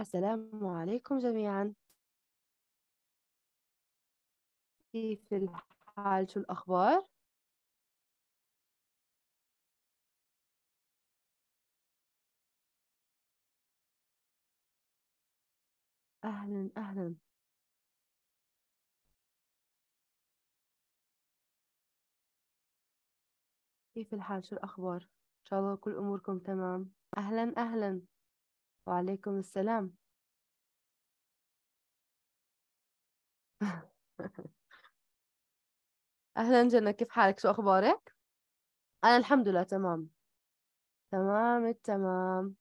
السلام عليكم جميعا كيف الحال شو الأخبار؟ أهلا أهلا كيف الحال شو الأخبار؟ إن شاء الله كل أموركم تمام أهلا أهلا وعليكم السلام أهلا جنة كيف حالك شو أخبارك؟ أنا الحمد لله تمام تمام التمام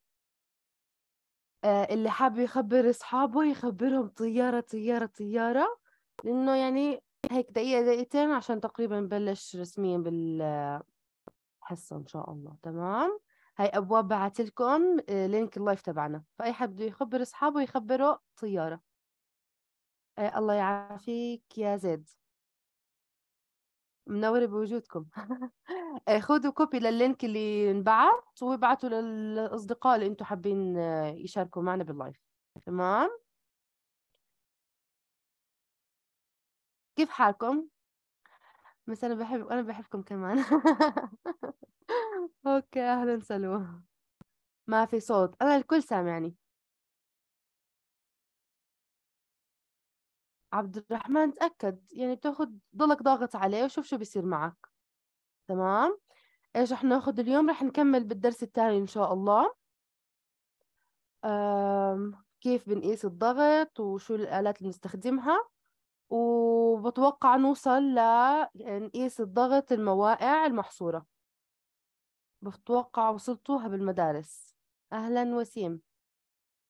آه، اللي حاب يخبر أصحابه يخبرهم طيارة طيارة طيارة لأنه يعني هيك دقيقة دقيقتين عشان تقريبا نبلش رسميا بالحصة إن شاء الله تمام؟ هاي ابواب بعت لكم لينك آه، اللايف تبعنا فاي حد بده يخبر اصحابه يخبره طياره آه، الله يعافيك يا زيد منورة بوجودكم آه، خذوا كوبي لللينك اللي انبعت وابعتوا للاصدقاء اللي انتم حابين يشاركوا معنا باللايف تمام كيف حالكم؟ مثلا بحب انا بحبكم كمان اوكي اهلا سلوى ما في صوت انا الكل سامعني عبد الرحمن تأكد يعني بتاخد ضلك ضاغط عليه وشوف شو بيصير معك تمام ايش رح ناخد اليوم رح نكمل بالدرس الثاني ان شاء الله أم كيف بنقيس الضغط وشو الآلات اللي بنستخدمها وبتوقع نوصل لنقيس الضغط الموائع المحصورة بتوقع وصلتوها بالمدارس أهلا وسيم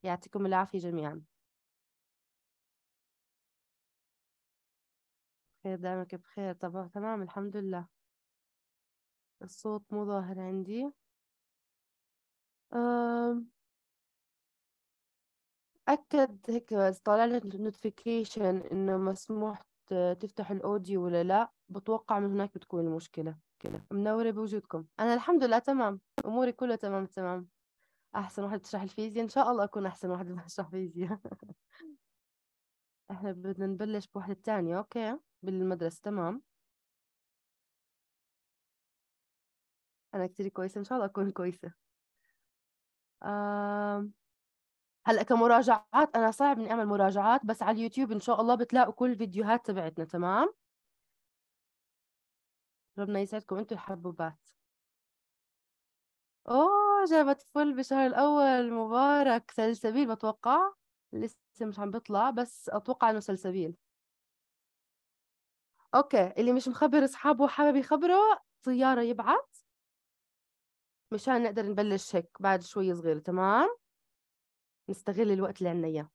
يعطيكم العافية جميعا بخير دامك بخير طب تمام الحمد لله الصوت مو ظاهر عندي أكد هيك طالع لي نوتيفيكيشن إنه مسموح تفتح الأوديو ولا لا بتوقع من هناك بتكون المشكلة مشكله منوره بوجودكم انا الحمد لله تمام اموري كلها تمام تمام احسن واحد بتشرح الفيزياء ان شاء الله اكون احسن واحد بشرح فيزياء احنا بدنا نبلش بوحده تانية اوكي بالمدرسه تمام انا كتير كويسه ان شاء الله اكون كويسه آم. هلا كمراجعات انا صعب اني اعمل مراجعات بس على اليوتيوب ان شاء الله بتلاقوا كل الفيديوهات تبعتنا تمام ربنا يسعدكم انتوا الحبوبات اوه جابت فل بشهر الاول مبارك سلسبيل بتوقع لسه مش عم بيطلع بس اتوقع انه سلسبيل اوكي اللي مش مخبر اصحابه وحابب يخبره طياره يبعت مشان نقدر نبلش هيك بعد شوي صغير تمام نستغل الوقت اللي عندنا اياه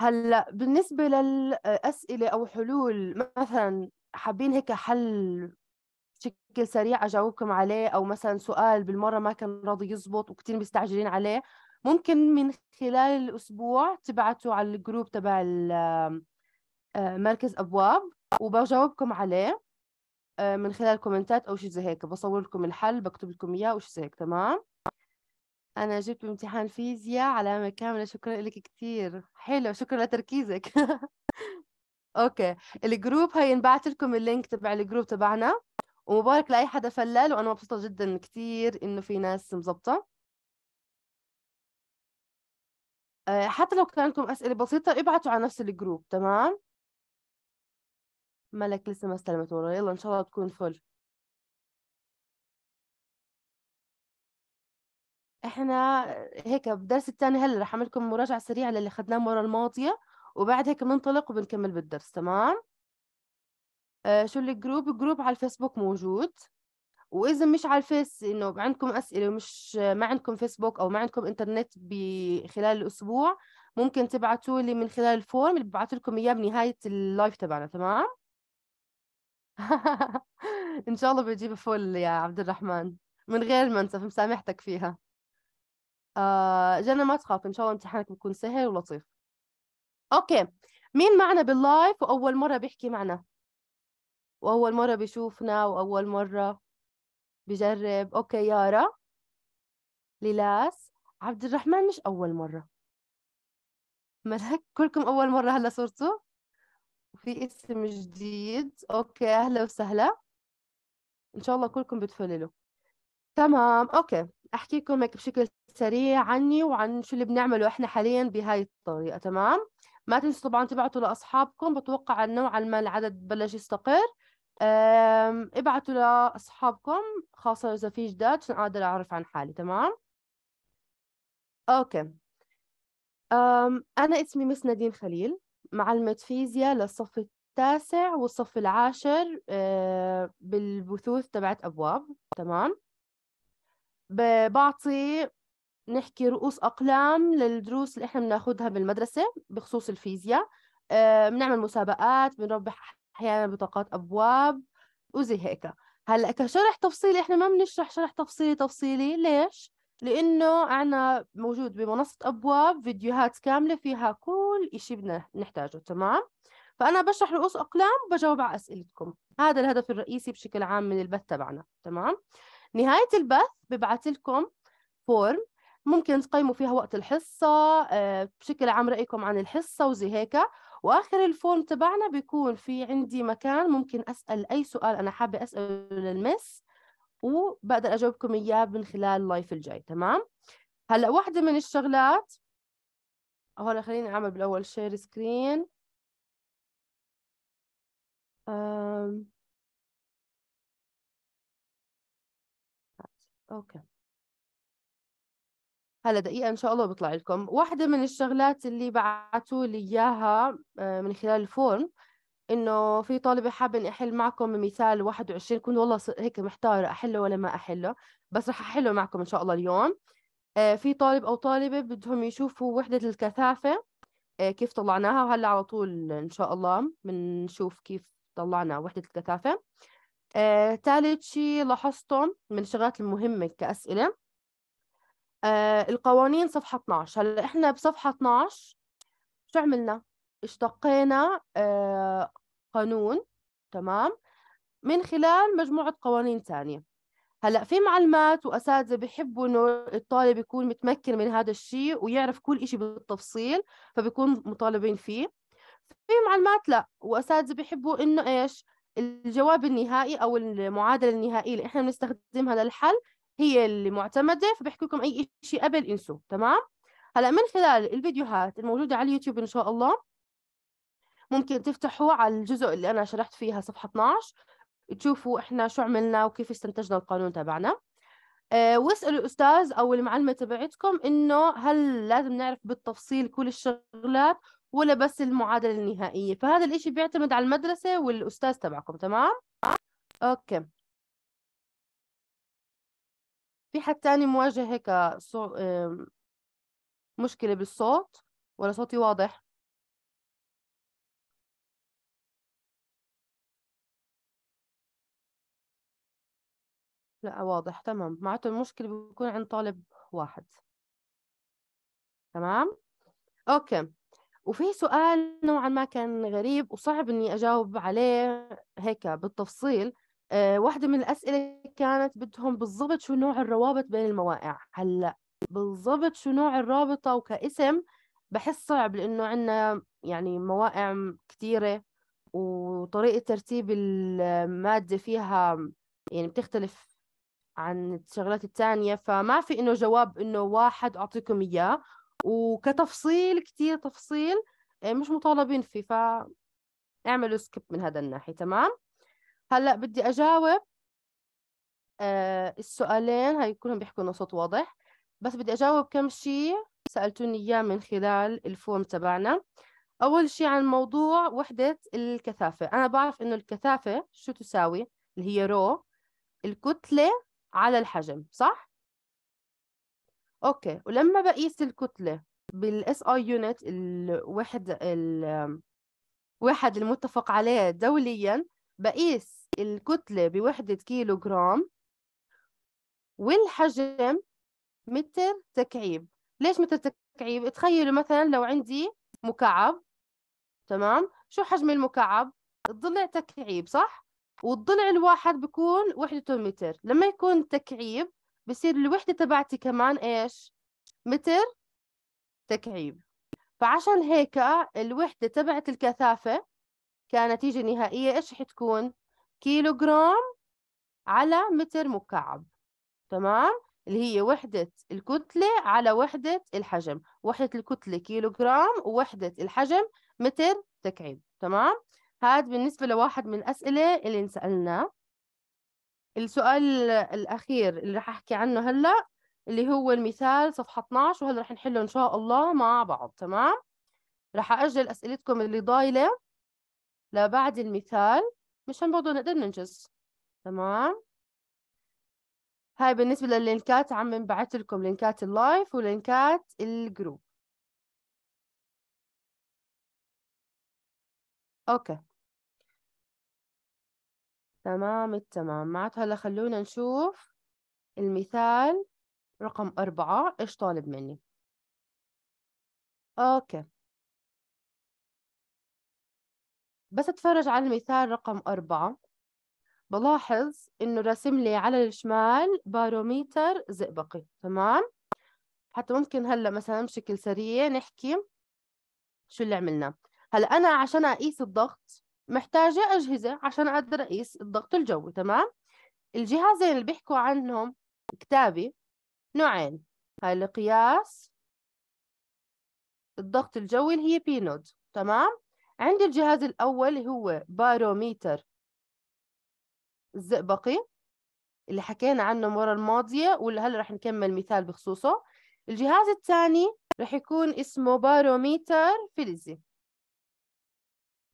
هلا بالنسبة للأسئلة أو حلول مثلا حابين هيك حل بشكل سريع أجاوبكم عليه أو مثلا سؤال بالمرة ما كان راضي يزبط وكتير مستعجلين عليه ممكن من خلال الأسبوع تبعتوا على الجروب تبع آه، مركز أبواب وبجاوبكم عليه آه، من خلال كومنتات أو شيء زي هيك بصور لكم الحل بكتب لكم إياه وشيء زي هيك تمام أنا جبت امتحان فيزياء علامة كاملة شكرا لك كثير حلو شكرا لتركيزك أوكي الجروب هاي انبعت لكم اللينك تبع الجروب تبعنا ومبارك لأي حدا فلل وأنا مبسوطة جدا كثير إنه في ناس مزبطة آه، حتى لو كان عندكم أسئلة بسيطة ابعتوا على نفس الجروب تمام ملك لسه ما استلمت والله يلا إن شاء الله تكون فل احنا هيك بالدرس الثاني هلا رح اعمل لكم مراجعه سريعه للي اخذناه المره الماضيه وبعد هيك بننطلق وبنكمل بالدرس تمام آه شو الجروب الجروب على الفيسبوك موجود واذا مش على الفيس انه عندكم اسئله ومش ما عندكم فيسبوك او ما عندكم انترنت بخلال الاسبوع ممكن تبعتوا لي من خلال الفورم اللي ببعث لكم اياه بنهايه اللايف تبعنا تمام ان شاء الله بجيب فل يا عبد الرحمن من غير ما انسى مسامحتك فيها آه، جنة جنى ما تخاف ان شاء الله امتحانك بيكون سهل ولطيف اوكي مين معنا باللايف واول مره بيحكي معنا واول مره بيشوفنا واول مره بجرب اوكي يارا ليلاس عبد الرحمن مش اول مره ملك كلكم اول مره هلا صرتوا وفي اسم جديد اوكي اهلا وسهلا ان شاء الله كلكم بتفللوا تمام اوكي احكيكم هيك بشكل سريع عني وعن شو اللي بنعمله احنا حاليا بهاي الطريقه تمام ما تنسوا طبعا تبعتوا لاصحابكم بتوقع نوعا ما العدد بلش يستقر ابعتوا لاصحابكم خاصه اذا في جداد عشان اقدر اعرف عن حالي تمام اوكي أم انا اسمي مس نادين خليل معلمة فيزياء للصف التاسع والصف العاشر آه، بالبثوث تبعت أبواب تمام بعطي نحكي رؤوس أقلام للدروس اللي إحنا بناخدها بالمدرسة بخصوص الفيزياء آه، بنعمل مسابقات بنربح أحيانا بطاقات أبواب وزي هيك هلا كشرح تفصيلي إحنا ما بنشرح شرح تفصيلي تفصيلي ليش؟ لأنه أنا موجود بمنصة أبواب فيديوهات كاملة فيها كل إشي بدنا نحتاجه تمام؟ فأنا بشرح رؤوس أقلام بجاوب على أسئلتكم هذا الهدف الرئيسي بشكل عام من البث تبعنا تمام؟ نهاية البث ببعث لكم فورم ممكن تقيموا فيها وقت الحصة آه، بشكل عام رأيكم عن الحصة وزي هيك وآخر الفورم تبعنا بيكون في عندي مكان ممكن أسأل أي سؤال أنا حابة أسأله للمس وبقدر أجاوبكم إياه من خلال اللايف الجاي تمام هلأ واحدة من الشغلات هلا خليني أعمل بالأول شير سكرين أم. اوكي هلا دقيقة إن شاء الله بيطلع لكم واحدة من الشغلات اللي بعتوا لي إياها آه، من خلال الفورم إنه في طالبة حابة إني أحل معكم مثال 21 كنت والله هيك محتارة أحله ولا ما أحله بس رح أحله معكم إن شاء الله اليوم آه، في طالب أو طالبة بدهم يشوفوا وحدة الكثافة آه، كيف طلعناها وهلا على طول إن شاء الله بنشوف كيف طلعنا وحدة الكثافة ثالث آه، شيء لاحظتم من الشغلات المهمة كأسئلة آه، القوانين صفحة 12 هلا احنا بصفحة 12 شو عملنا؟ اشتقينا آه، قانون تمام من خلال مجموعة قوانين ثانية هلا في معلمات واساتذه بحبوا انه الطالب يكون متمكن من هذا الشيء ويعرف كل شيء بالتفصيل فبيكون مطالبين فيه في معلمات لا واساتذه بحبوا انه ايش الجواب النهائي او المعادله النهائيه اللي احنا بنستخدمها للحل هي اللي معتمده فبحكي لكم اي شيء قبل انسوه تمام هلا من خلال الفيديوهات الموجوده على اليوتيوب ان شاء الله ممكن تفتحوا على الجزء اللي انا شرحت فيها صفحه 12 تشوفوا احنا شو عملنا وكيف استنتجنا القانون تبعنا أه واسالوا الاستاذ او المعلمه تبعتكم انه هل لازم نعرف بالتفصيل كل الشغلات ولا بس المعادله النهائيه فهذا الاشي بيعتمد على المدرسه والاستاذ تبعكم تمام اوكي في حد تاني مواجه هيك صو... مشكله بالصوت ولا صوتي واضح لا واضح تمام معناته المشكله بيكون عند طالب واحد تمام اوكي وفي سؤال نوعا ما كان غريب وصعب اني اجاوب عليه هيك بالتفصيل آه، واحدة من الأسئلة كانت بدهم بالضبط شو نوع الروابط بين المواقع هلا بالضبط شو نوع الرابطة وكاسم بحس صعب لأنه عندنا يعني مواقع كثيرة وطريقة ترتيب المادة فيها يعني بتختلف عن الشغلات الثانية فما في إنه جواب إنه واحد أعطيكم إياه وكتفصيل كتير تفصيل آه، مش مطالبين فيه فاعملوا سكيب من هذا الناحية تمام هلا بدي أجاوب آه، السؤالين هاي كلهم بيحكوا إنه صوت واضح بس بدي أجاوب كم شيء سألتوني إياه من خلال الفورم تبعنا أول شيء عن موضوع وحدة الكثافة أنا بعرف إنه الكثافة شو تساوي اللي هي رو الكتلة على الحجم صح؟ اوكي ولما بقيس الكتله بالاس اي يونت الواحد الواحد المتفق عليه دوليا بقيس الكتله بوحده كيلو جرام والحجم متر تكعيب ليش متر تكعيب تخيلوا مثلا لو عندي مكعب تمام شو حجم المكعب الضلع تكعيب صح والضلع الواحد بيكون وحدته متر لما يكون تكعيب بصير الوحدة تبعتي كمان إيش متر تكعيب فعشان هيك الوحدة تبعت الكثافة كنتيجة نهائية إيش حتكون كيلو جرام على متر مكعب تمام اللي هي وحدة الكتلة على وحدة الحجم وحدة الكتلة كيلو جرام ووحدة الحجم متر تكعيب تمام هذا بالنسبة لواحد من الأسئلة اللي انسألناه السؤال الأخير اللي رح أحكي عنه هلأ اللي هو المثال صفحة 12 وهلأ رح نحله إن شاء الله مع بعض تمام رح أجل أسئلتكم اللي ضايلة لبعد المثال مشان برضه نقدر ننجز تمام هاي بالنسبة لللينكات عم نبعث لكم لينكات اللايف ولينكات الجروب اوكي تمام التمام معناته هلا خلونا نشوف المثال رقم أربعة إيش طالب مني أوكي بس أتفرج على المثال رقم أربعة بلاحظ إنه راسم لي على الشمال باروميتر زئبقي تمام حتى ممكن هلا مثلا بشكل سريع نحكي شو اللي عملناه هلا أنا عشان أقيس الضغط محتاجة أجهزة عشان أقدر أقيس الضغط الجوي تمام الجهازين اللي بيحكوا عنهم كتابي نوعين هاي لقياس الضغط الجوي اللي هي بينود تمام عندي الجهاز الأول اللي هو باروميتر الزئبقي اللي حكينا عنه المرة الماضية واللي هلا رح نكمل مثال بخصوصه الجهاز الثاني رح يكون اسمه باروميتر فلزي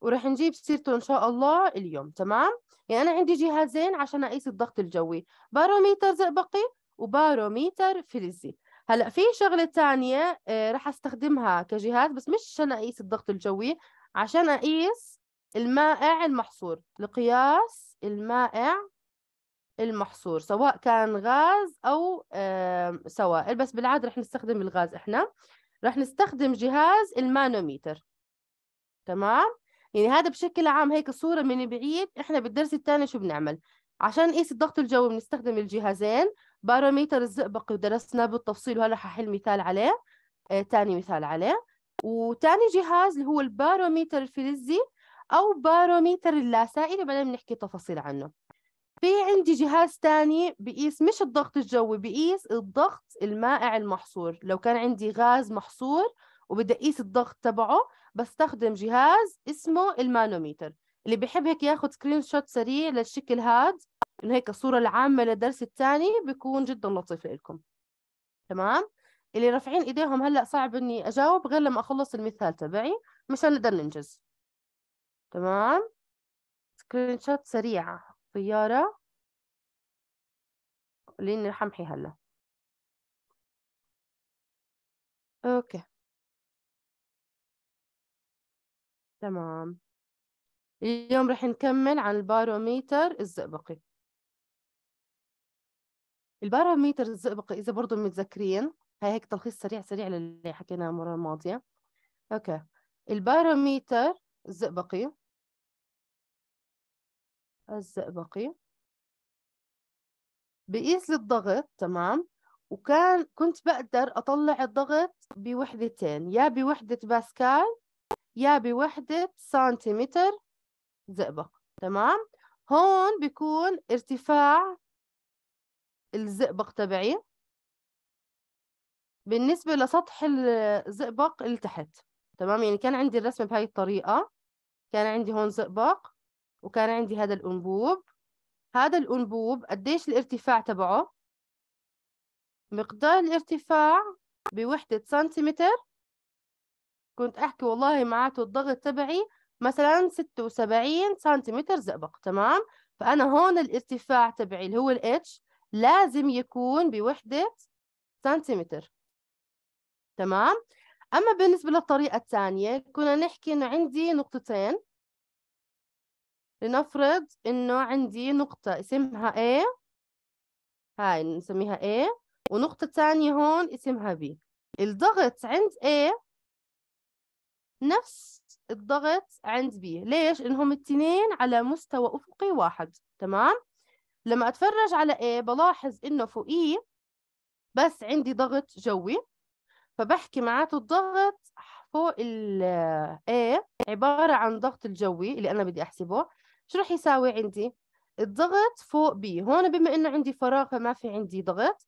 وراح نجيب سيرته إن شاء الله اليوم تمام يعني أنا عندي جهازين عشان أقيس الضغط الجوي باروميتر زئبقي وباروميتر فلزي هلا في شغلة تانية آه، راح استخدمها كجهاز بس مش عشان أقيس الضغط الجوي عشان أقيس المائع المحصور لقياس المائع المحصور سواء كان غاز أو سوائل بس بالعادة رح نستخدم الغاز إحنا رح نستخدم جهاز المانوميتر تمام يعني هذا بشكل عام هيك صورة من بعيد احنا بالدرس الثاني شو بنعمل عشان نقيس الضغط الجوي بنستخدم الجهازين باروميتر الزئبقي ودرسناه بالتفصيل وهلا ححل مثال عليه آه، تاني مثال عليه وتاني جهاز اللي هو الباروميتر الفلزي أو باروميتر اللاسائي بعدين بنحكي تفاصيل عنه في عندي جهاز تاني بقيس مش الضغط الجوي بقيس الضغط المائع المحصور لو كان عندي غاز محصور وبدي أقيس الضغط تبعه بستخدم جهاز اسمه المانوميتر اللي بيحب هيك ياخذ سكرين شوت سريع للشكل هاد انه هيك الصورة العامة للدرس الثاني بيكون جدا لطيف لكم تمام اللي رافعين ايديهم هلا صعب اني اجاوب غير لما اخلص المثال تبعي مشان نقدر ننجز تمام سكرين شوت سريعة طيارة لاني رح امحي هلا اوكي تمام اليوم رح نكمل عن الباروميتر الزئبقي الباروميتر الزئبقي إذا برضو متذكرين هاي هيك تلخيص سريع سريع للي حكيناه المرة الماضية أوكي الباروميتر الزئبقي الزئبقي بقيس الضغط تمام وكان كنت بقدر أطلع الضغط بوحدتين يا بوحدة باسكال يا بوحدة سنتيمتر زئبق تمام هون بيكون ارتفاع الزئبق تبعي بالنسبة لسطح الزئبق اللي تحت تمام يعني كان عندي الرسمة بهاي الطريقة كان عندي هون زئبق وكان عندي هذا الأنبوب هذا الأنبوب قديش الارتفاع تبعه مقدار الارتفاع بوحدة سنتيمتر كنت احكي والله معناته الضغط تبعي مثلا 76 سنتيمتر زئبق تمام فانا هون الارتفاع تبعي اللي هو الاتش لازم يكون بوحده سنتيمتر تمام اما بالنسبه للطريقه الثانيه كنا نحكي انه عندي نقطتين لنفرض انه عندي نقطه اسمها A هاي نسميها A ونقطه ثانيه هون اسمها B الضغط عند A نفس الضغط عند بي ليش؟ إنهم التنين على مستوى أفقي واحد تمام؟ لما أتفرج على A بلاحظ إنه فوقي e، بس عندي ضغط جوي فبحكي معناته الضغط فوق ال A عبارة عن ضغط الجوي اللي أنا بدي أحسبه شو رح يساوي عندي؟ الضغط فوق بي هون بما إنه عندي فراغ فما في عندي ضغط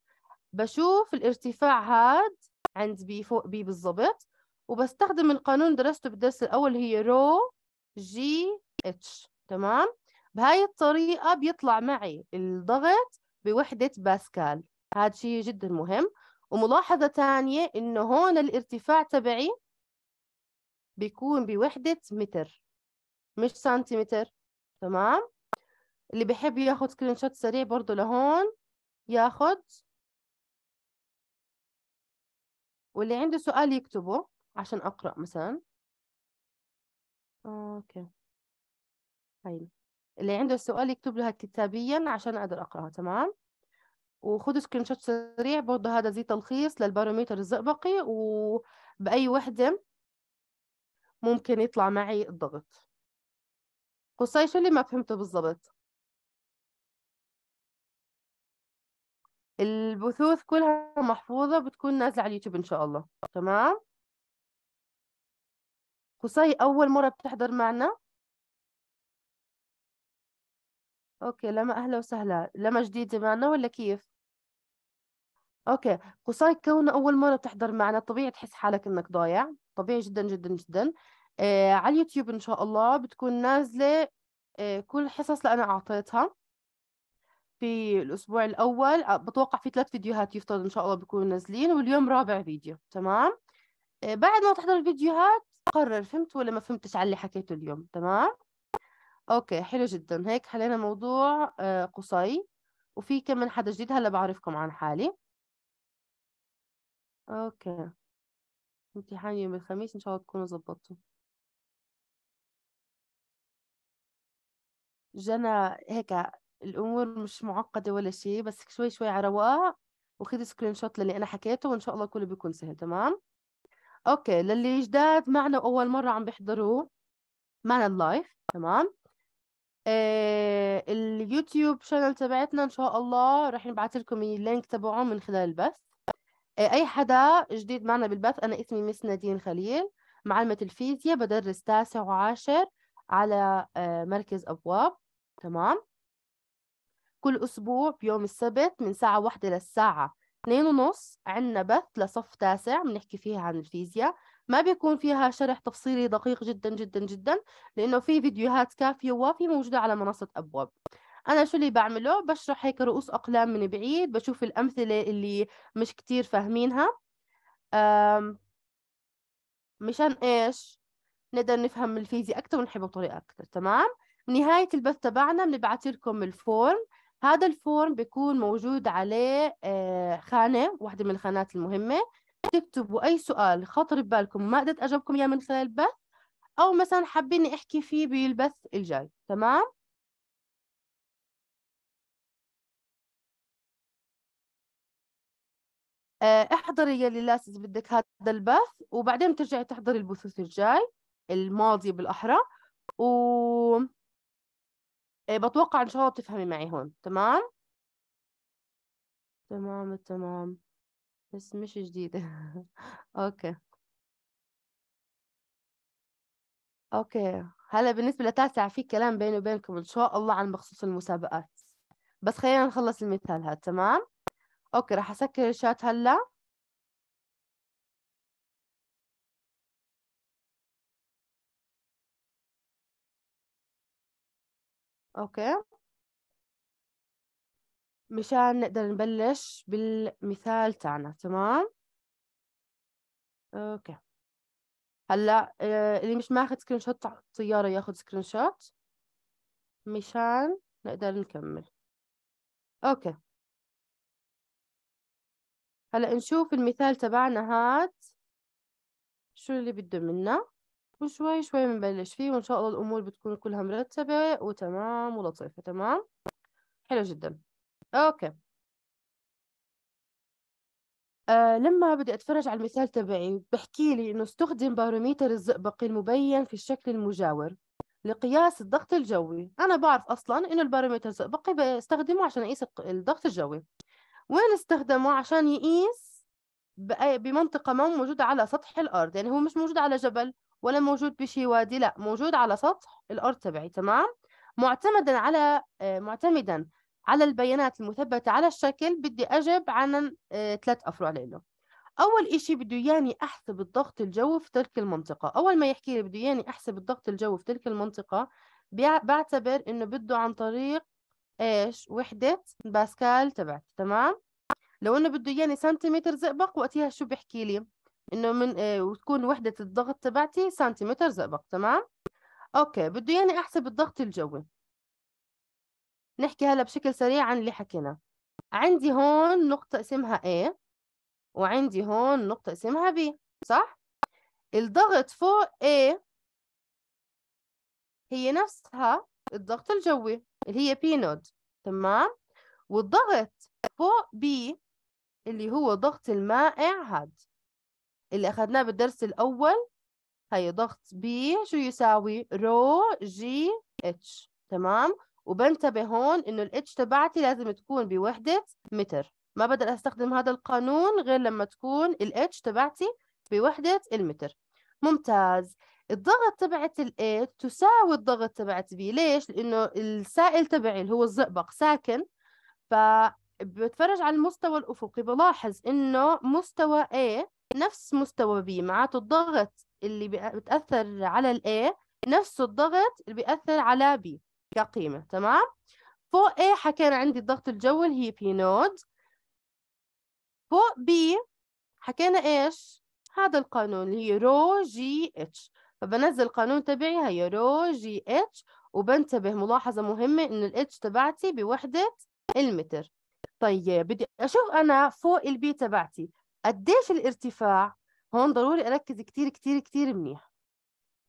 بشوف الارتفاع هاد عند بي فوق بي بالضبط وبستخدم القانون درسته بالدرس الأول هي رو جي اتش تمام بهاي الطريقة بيطلع معي الضغط بوحدة باسكال هذا شيء جدا مهم وملاحظة ثانية إنه هون الارتفاع تبعي بيكون بوحدة متر مش سنتيمتر تمام اللي بحب ياخد سكرين شوت سريع برضه لهون ياخد واللي عنده سؤال يكتبه عشان أقرأ مثلا آه، أوكي حلو طيب. اللي عنده السؤال يكتب لها كتابيا عشان أقدر أقرأها تمام وخذ سكرين شوت سريع برضه هذا زي تلخيص للباروميتر الزئبقي وبأي وحدة ممكن يطلع معي الضغط قصي شو اللي ما فهمته بالضبط البثوث كلها محفوظة بتكون نازلة على اليوتيوب إن شاء الله تمام قصي أول مرة بتحضر معنا أوكي لما أهلا وسهلا لما جديدة معنا ولا كيف أوكي قصي كون أول مرة بتحضر معنا طبيعي تحس حالك إنك ضايع طبيعي جدا جدا جدا آه على اليوتيوب إن شاء الله بتكون نازلة آه كل الحصص اللي أنا أعطيتها في الأسبوع الأول آه، بتوقع في ثلاث فيديوهات يفترض إن شاء الله بيكونوا نازلين واليوم رابع فيديو تمام آه، بعد ما تحضر الفيديوهات قرر فهمت ولا ما فهمتش على اللي حكيته اليوم تمام اوكي حلو جدا هيك حلينا موضوع آه، قصي وفي كم من حدا جديد هلا بعرفكم عن حالي اوكي امتحان يوم الخميس ان شاء الله تكونوا ظبطتوا جنى هيك الامور مش معقده ولا شيء بس شوي شوي على رواق وخذ سكرين شوت للي انا حكيته وان شاء الله كله بيكون سهل تمام اوكي للي جداد معنا اول مره عم بيحضروا معنا اللايف تمام آه اليوتيوب شانل تبعتنا ان شاء الله رح نبعث لكم اللينك تبعه من خلال البث آه اي حدا جديد معنا بالبث انا اسمي مس نادين خليل معلمة الفيزياء بدرس تاسع وعاشر على آه مركز ابواب تمام كل اسبوع بيوم السبت من ساعة واحدة للساعة اتنين ونص عندنا بث لصف تاسع بنحكي فيها عن الفيزياء ما بيكون فيها شرح تفصيلي دقيق جدا جدا جدا لأنه في فيديوهات كافية ووافيه موجودة على منصة أبواب أنا شو اللي بعمله بشرح هيك رؤوس أقلام من بعيد بشوف الأمثلة اللي مش كتير فاهمينها مشان إيش نقدر نفهم الفيزياء اكثر ونحبها بطريقة اكثر تمام نهاية البث تبعنا بنبعث لكم الفورم هذا الفورم بيكون موجود عليه آه، خانة واحدة من الخانات المهمة تكتبوا أي سؤال خطر ببالكم ما قدرت أجاوبكم إياه من خلال البث أو مثلا حابين أحكي فيه بالبث الجاي تمام؟ آه، احضري يلي إذا بدك هذا البث وبعدين بترجعي تحضري البثوث الجاي الماضي بالأحرى و آه، بتوقع ان شاء الله بتفهمي معي هون تمام تمام تمام بس مش جديدة اوكي اوكي هلا بالنسبة لتاسع في كلام بيني وبينكم ان شاء الله عن بخصوص المسابقات بس خلينا نخلص المثال هذا تمام اوكي راح اسكر الشات هلا أوكي مشان نقدر نبلش بالمثال تاعنا تمام أوكي هلا آه، اللي مش ماخذ سكرين شوت الطيارة ياخذ سكرين شوت مشان نقدر نكمل أوكي هلا نشوف المثال تبعنا هاد شو اللي بده منا وشوي شوي بنبلش فيه وإن شاء الله الأمور بتكون كلها مرتبة وتمام ولطيفة تمام حلو جدا أوكي آه لما بدي أتفرج على المثال تبعي بحكي لي إنه استخدم باروميتر الزئبق المبين في الشكل المجاور لقياس الضغط الجوي أنا بعرف أصلا إنه الباروميتر الزئبقي بستخدمه عشان أقيس الضغط الجوي وين استخدمه عشان يقيس بمنطقة ما موجودة على سطح الأرض يعني هو مش موجود على جبل ولا موجود بشي وادي لا موجود على سطح الأرض تبعي تمام معتمدا على آه، معتمدا على البيانات المثبتة على الشكل بدي أجب عن آه، ثلاث أفرع له أول إشي بده ياني أحسب الضغط الجوي في تلك المنطقة أول ما يحكي لي بده ياني أحسب الضغط الجوي في تلك المنطقة بعتبر إنه بده عن طريق إيش وحدة باسكال تبعتي تمام لو إنه بده ياني سنتيمتر زئبق وقتها شو بيحكي لي انه من آه وتكون وحده الضغط تبعتي سنتيمتر زئبق تمام اوكي بده يعني احسب الضغط الجوي نحكي هلا بشكل سريع عن اللي حكينا عندي هون نقطه اسمها A وعندي هون نقطه اسمها B صح الضغط فوق A هي نفسها الضغط الجوي اللي هي P نود تمام والضغط فوق B اللي هو ضغط المائع هذا اللي أخذناه بالدرس الأول هي ضغط بي شو يساوي رو جي اتش تمام وبنتبه هون إنه الاتش تبعتي لازم تكون بوحدة متر ما بقدر أستخدم هذا القانون غير لما تكون الاتش تبعتي بوحدة المتر ممتاز الضغط تبعت ال A تساوي الضغط تبعت B ليش؟ لأنه السائل تبعي اللي هو الزئبق ساكن فبتفرج على المستوى الأفقي بلاحظ إنه مستوى A نفس مستوى بي معناته الضغط اللي بتأثر على ال A نفس الضغط اللي بيأثر على B كقيمة تمام فوق A حكينا عندي الضغط الجوي اللي هي P نود فوق B حكينا إيش هذا القانون اللي هي رو جي اتش فبنزل القانون تبعي هي رو جي اتش وبنتبه ملاحظة مهمة إنه الاتش تبعتي بوحدة المتر طيب بدي أشوف أنا فوق البي تبعتي قديش الارتفاع هون ضروري اركز كتير كتير كتير منيح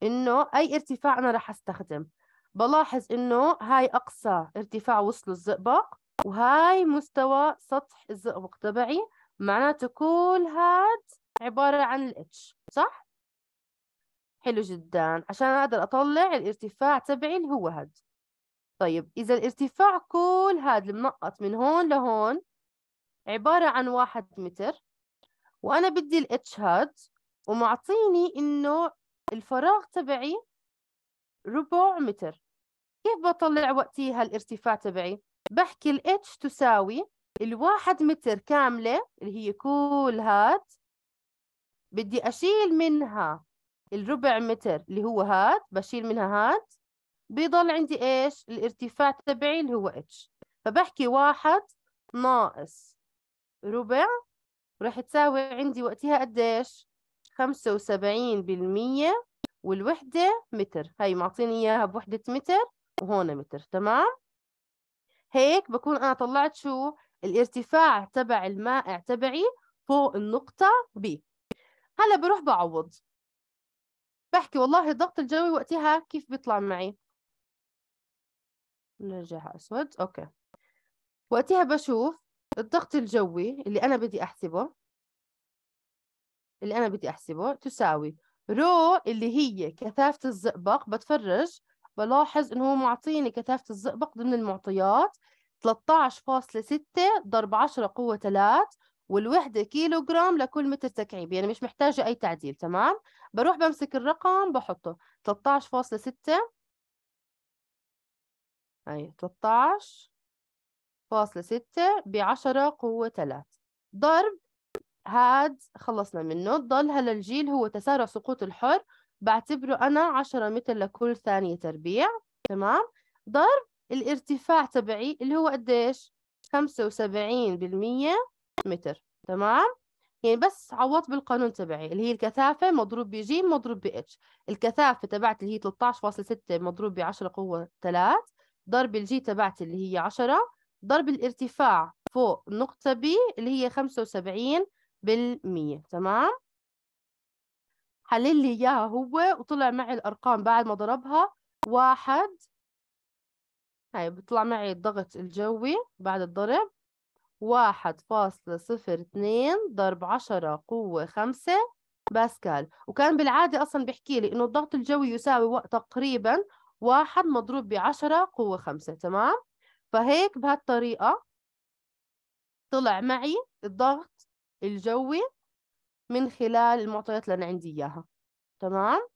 انه اي ارتفاع انا رح استخدم بلاحظ انه هاي اقصى ارتفاع وصل الزئبق وهاي مستوى سطح الزئبق تبعي معناته كل هاد عبارة عن الاتش صح؟ حلو جدا عشان اقدر اطلع الارتفاع تبعي اللي هو هاد طيب اذا الارتفاع كل هاد المنقط من هون لهون عبارة عن واحد متر وانا بدي الاتش هاد ومعطيني انه الفراغ تبعي ربع متر كيف بطلع وقتيها الارتفاع تبعي بحكي الاتش تساوي الواحد متر كاملة اللي هي كل هاد بدي أشيل منها الربع متر اللي هو هاد بشيل منها هاد بيضل عندي إيش الارتفاع تبعي اللي هو اتش فبحكي واحد ناقص ربع وراح تساوي عندي وقتها قديش خمسة وسبعين بالمية والوحدة متر هاي معطيني إياها بوحدة متر وهون متر تمام هيك بكون أنا طلعت شو الارتفاع تبع المائع تبعي فوق النقطة B هلا بروح بعوض بحكي والله الضغط الجوي وقتها كيف بيطلع معي نرجعها أسود أوكي وقتها بشوف الضغط الجوي اللي أنا بدي أحسبه اللي أنا بدي أحسبه تساوي رو اللي هي كثافة الزئبق بتفرج بلاحظ إنه هو معطيني كثافة الزئبق ضمن المعطيات 13.6 ضرب 10 قوة 3 والوحدة كيلو جرام لكل متر تكعيب يعني مش محتاجة أي تعديل تمام بروح بمسك الرقم بحطه 13.6 أي 13 فاصلة ستة بعشرة قوة ثلاث ضرب هاد خلصنا منه ضل هلا الجيل هو تسارع سقوط الحر بعتبره أنا عشرة متر لكل ثانية تربيع تمام ضرب الارتفاع تبعي اللي هو قديش خمسة وسبعين بالمية متر تمام يعني بس عوضت بالقانون تبعي اللي هي الكثافة مضروب بجي مضروب بإتش الكثافة تبعتي اللي هي 13.6 مضروب ب 10 قوة 3 ضرب الجي تبعتي اللي هي 10 ضرب الارتفاع فوق نقطة B اللي هي 75 بالمية تمام حلل لي إياها هو وطلع معي الأرقام بعد ما ضربها واحد هاي بطلع معي الضغط الجوي بعد الضرب واحد فاصلة صفر اتنين ضرب عشرة قوة خمسة باسكال وكان بالعادة أصلا بيحكي لي إنه الضغط الجوي يساوي تقريبا واحد مضروب بعشرة قوة خمسة تمام فهيك بهالطريقة طلع معي الضغط الجوي من خلال المعطيات اللي أنا عندي إياها تمام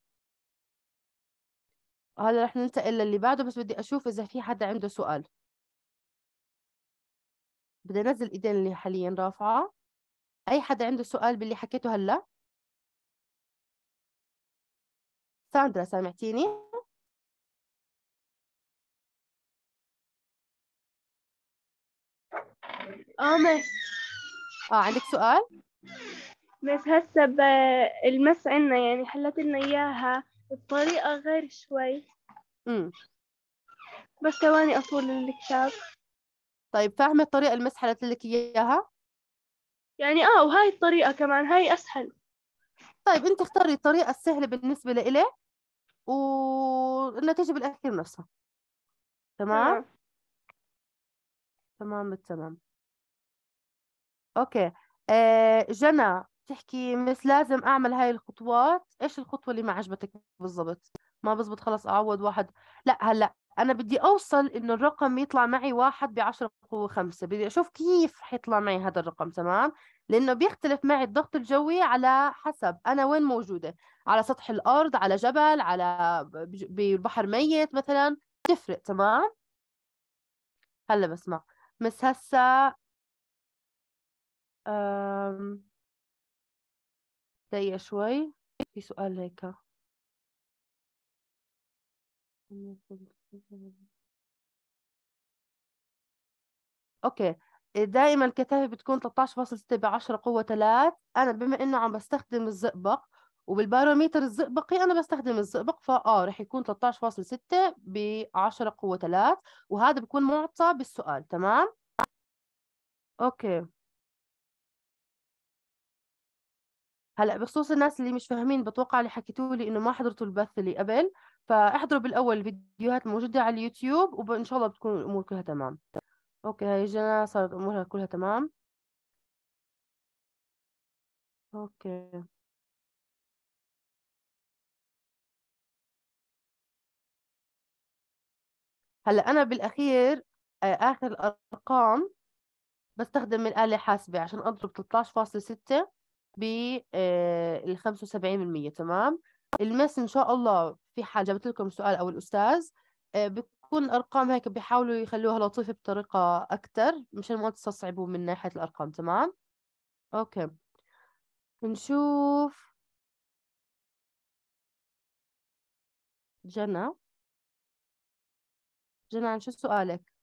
هلا رح ننتقل للي بعده بس بدي أشوف إذا في حدا عنده سؤال بدي أنزل إيدين اللي حاليا رافعة أي حدا عنده سؤال باللي حكيته هلا ساندرا سامعتيني؟ اه مس اه عندك سؤال مس هسه المس عنا يعني حلت لنا اياها بطريقة غير شوي امم بس ثواني اطول الكتاب طيب فاهمة الطريقة المس حلت لك اياها يعني اه وهاي الطريقة كمان هاي اسهل طيب انت اختاري الطريقة السهلة بالنسبة لإلي والنتيجة بالاخير نفسها تمام؟ تمام بالتمام اوكي آه جنى تحكي مش لازم اعمل هاي الخطوات ايش الخطوه اللي ما عجبتك بالضبط ما بزبط خلص اعوض واحد لا هلا انا بدي اوصل انه الرقم يطلع معي واحد بعشرة قوة خمسة بدي اشوف كيف حيطلع معي هذا الرقم تمام لانه بيختلف معي الضغط الجوي على حسب انا وين موجودة على سطح الارض على جبل على بالبحر ميت مثلا تفرق تمام هلا بسمع مس هسا دقيقة شوي في سؤال هيك اوكي دائما الكثافة بتكون 13.6 بعشرة قوة 3 أنا بما إنه عم بستخدم الزئبق وبالباروميتر الزئبقي أنا بستخدم الزئبق فآه رح يكون 13.6 بعشرة قوة 3 وهذا بكون معطى بالسؤال تمام؟ اوكي هلا بخصوص الناس اللي مش فاهمين بتوقع اللي حكيتوا لي انه ما حضرتوا البث اللي قبل فاحضروا بالاول الفيديوهات الموجوده على اليوتيوب وان شاء الله بتكون الامور كلها تمام اوكي هاي جنى صارت امورها كلها تمام اوكي هلا انا بالاخير آه، اخر الارقام بستخدم الآلة حاسبة عشان أضرب 13.6 آه، بال 75% تمام المس ان شاء الله في حال جابت لكم سؤال او الاستاذ آه، بتكون الارقام هيك بيحاولوا يخلوها لطيفه بطريقه اكثر مشان ما تستصعبوا من ناحيه الارقام تمام اوكي نشوف جنى جنى عن شو سؤالك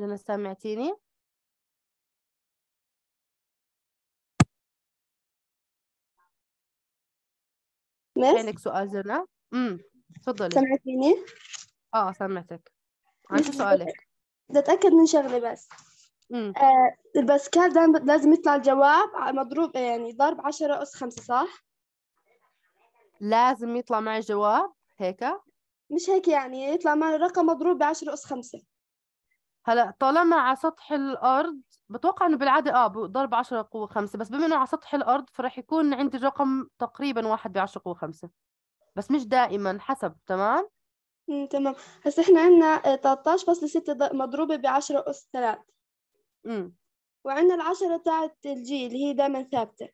جنى سامعتيني مس عندك سؤال جنى امم تفضلي سمعتيني اه سمعتك عن شو سؤالك بدي اتاكد من شغله بس امم آه الباسكال لازم يطلع الجواب مضروب يعني ضرب 10 اس 5 صح لازم يطلع معي جواب هيك مش هيك يعني يطلع معي رقم مضروب ب 10 اس 5 هلا طالما على سطح الارض بتوقع انه بالعاده اه ضرب 10 قوه 5 بس بما انه على سطح الارض فراح يكون عندي رقم تقريبا واحد ب 10 قوه 5 بس مش دائما حسب تمام امم تمام هسه احنا عندنا 13.6 مضروبه ب 10 اس 3 امم وعندنا العشرة تاعت الجي اللي هي دائما ثابتة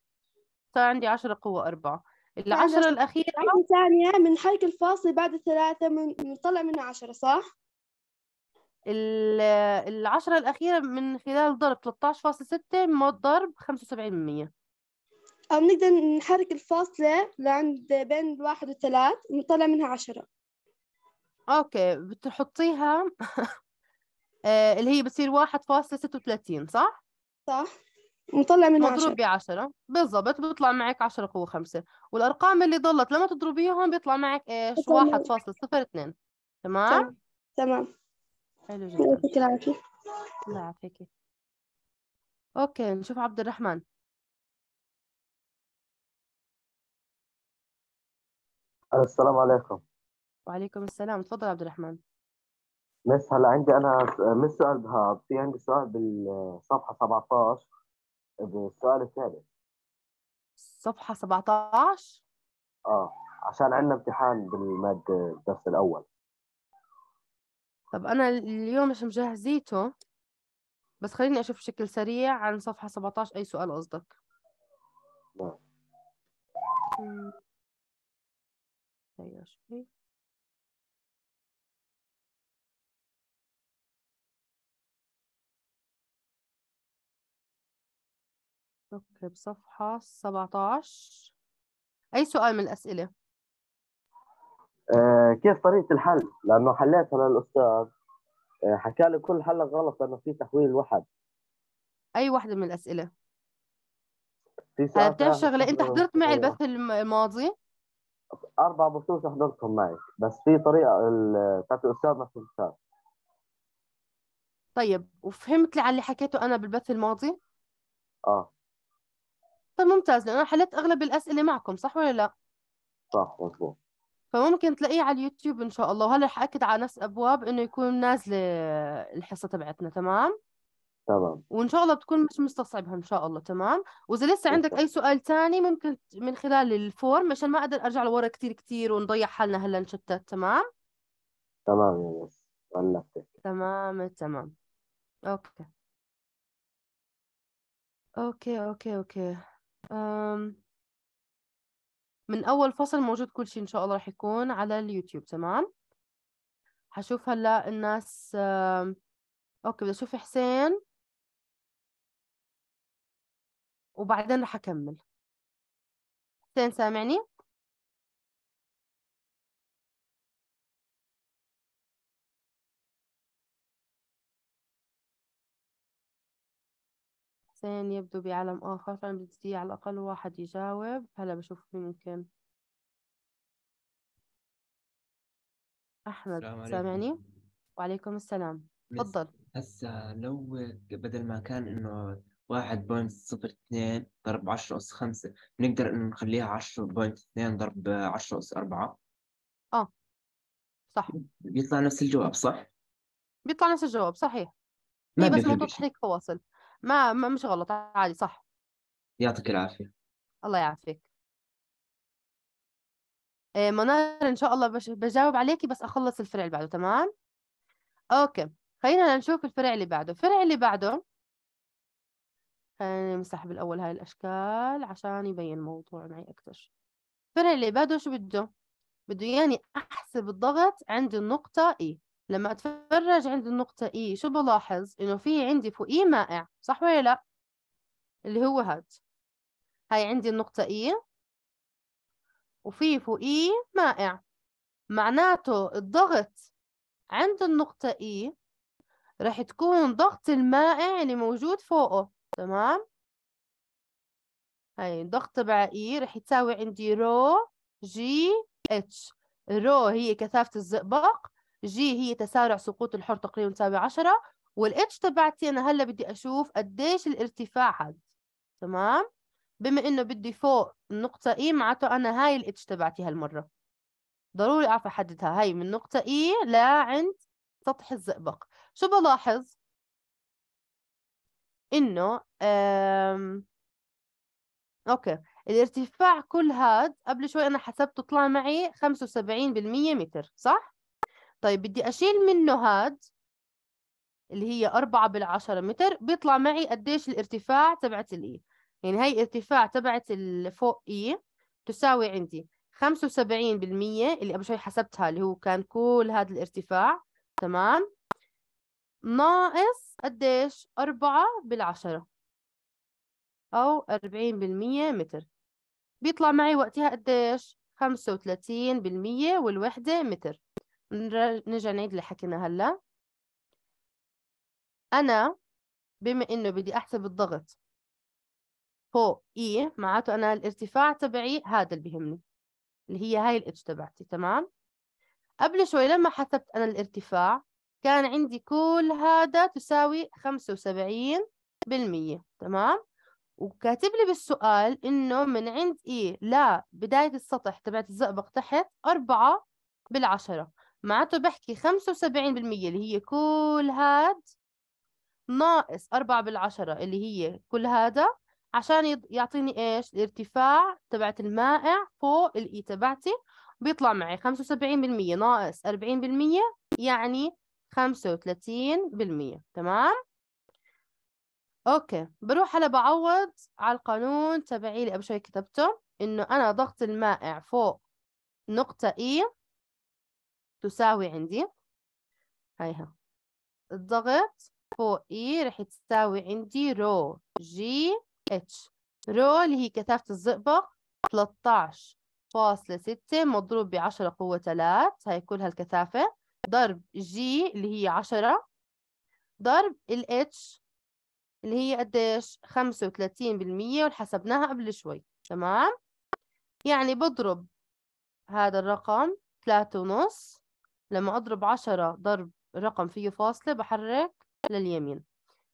صار عندي 10 قوة ال العشرة الأخيرة عندي ثانية من حرك الفاصل بعد الثلاثة من... بنطلع منها 10 صح؟ العشرة الأخيرة من خلال ضرب 13.6 مواد ضرب 75% أو نقدر نحرك الفاصلة لعند بين الواحد والثلاث ونطلع منها عشرة أوكي بتحطيها آه، اللي هي بتصير واحد فاصلة ستة وثلاثين صح؟ صح ونطلع منها مضروب بعشرة بالضبط بيطلع معك عشرة قوة خمسة والأرقام اللي ضلت لما تضربيهم بيطلع معك إيش واحد فاصلة صفر اثنين تمام؟ تمام حلو جدا يعطيك العافية الله يعافيك اوكي نشوف عبد الرحمن السلام عليكم وعليكم السلام تفضل عبد الرحمن مس هلا عندي انا مش سؤال بهاب في عندي سؤال بالصفحه 17 بالسؤال الثالث صفحه 17 اه عشان عندنا امتحان بالماده الدرس الاول طب أنا اليوم مش مجهزيته بس خليني أشوف بشكل سريع عن صفحة 17 أي سؤال قصدك نعم. أيوة، اوكي بصفحة 17 أي سؤال من الأسئلة؟ آه، كيف طريقه الحل؟ لانه حليتها للاستاذ آه، حكى لي كل حل غلط لانه في تحويل وحد اي واحده من الاسئله في آه، ساعة بتعرف شغله انت حضرت معي البث أيوة. الماضي؟ اربع بثوث حضرتهم معي بس في طريقه بتاعت الاستاذ ما فهمتهاش طيب وفهمت لي على اللي حكيته انا بالبث الماضي؟ اه طيب ممتاز لانه انا حليت اغلب الاسئله معكم صح ولا لا؟ صح مظبوط فممكن تلاقيه على اليوتيوب ان شاء الله وهلا رح اكد على نفس ابواب انه يكون نازله الحصه تبعتنا تمام تمام وان شاء الله بتكون مش مستصعبها ان شاء الله تمام واذا لسه عندك اي سؤال تاني ممكن من خلال الفورم عشان ما اقدر ارجع لورا كثير كثير ونضيع حالنا هلا نشتت تمام تمام يا ناس غلبتك تمام تمام اوكي اوكي اوكي اوكي أم... من أول فصل موجود كل شيء إن شاء الله رح يكون على اليوتيوب تمام هشوف هلا الناس أوكي بدي أشوف حسين وبعدين رح أكمل حسين سامعني؟ إنسان يبدو بعالم آخر فأنا بدي على الأقل واحد يجاوب هلا بشوف مين ممكن أحمد سامعني؟ وعليكم السلام تفضل هسا لو بدل ما كان إنه واحد بوينت صفر اثنين ضرب عشرة أس خمسة نقدر إنه نخليها عشرة بوينت اثنين ضرب عشرة أس أربعة آه صح بيطلع نفس الجواب صح؟ بيطلع نفس الجواب صحيح ما إيه، بس موضوع تحريك فواصل ما, ما مش غلط عادي صح يعطيك العافية الله يعافيك آه، منار إن شاء الله بش... بجاوب عليكي بس أخلص الفرع اللي بعده تمام أوكي خلينا نشوف الفرع اللي بعده الفرع اللي بعده خلينا نمسح بالأول هاي الأشكال عشان يبين الموضوع معي أكثر الفرع اللي بعده شو بده؟ بده يعني أحسب الضغط عند النقطة E لما أتفرج عند النقطة E شو بلاحظ إنه في عندي فوقيه e مائع صح ولا لا اللي هو هاد هاي عندي النقطة E وفي فوقيه e مائع معناته الضغط عند النقطة E رح تكون ضغط المائع اللي موجود فوقه تمام هاي الضغط تبع E رح يساوي عندي رو جي اتش الرو هي كثافة الزئبق جي هي تسارع سقوط الحر تقريبا تساوي 10 والاتش تبعتي انا هلا بدي اشوف قديش الارتفاع هذا تمام بما انه بدي فوق النقطة إي معناته انا هاي الاتش تبعتي هالمرة ضروري اعرف احددها هاي من نقطة إي لعند سطح الزئبق شو بلاحظ انه أم... اوكي الارتفاع كل هاد قبل شوي انا حسبته طلع معي 75% متر صح طيب بدي أشيل منه هاد اللي هي 4 بالعشرة متر بيطلع معي قديش الارتفاع تبعت الإي e. يعني هاي ارتفاع تبعت فوق إي e تساوي عندي 75% اللي قبل شوي حسبتها اللي هو كان كل هذا الارتفاع تمام ناقص قديش 4 بالعشرة أو 40% متر بيطلع معي وقتها قديش 35% والوحدة متر نرجع نعيد اللي حكينا هلا أنا بما إنه بدي أحسب الضغط فوق إي e معناته أنا الارتفاع تبعي هذا اللي بهمني اللي هي هاي الاتش تبعتي تمام قبل شوي لما حسبت أنا الارتفاع كان عندي كل هذا تساوي 75 بالمية تمام وكاتب لي بالسؤال إنه من عند إي e لا بداية السطح تبعت الزئبق تحت أربعة بالعشرة معناته بحكي 75% اللي هي كل هاد ناقص 4 بالعشرة اللي هي كل هذا عشان يعطيني ايش الارتفاع تبعت المائع فوق الاي تبعتي بيطلع معي 75% ناقص 40% يعني 35% تمام اوكي بروح هلا بعوض على القانون تبعي اللي قبل شوي كتبته انه انا ضغط المائع فوق نقطة E تساوي عندي هيها الضغط فوق اي رح تساوي عندي رو جي اتش رو اللي هي كثافة الزئبق 13.6 مضروب بعشرة قوة ثلاث هاي كل هالكثافة ضرب جي اللي هي عشرة ضرب الاتش اللي هي قديش خمسة وثلاثين بالمية وحسبناها قبل شوي تمام يعني بضرب هذا الرقم ثلاثة ونص لما أضرب عشرة ضرب رقم فيه فاصلة بحرك لليمين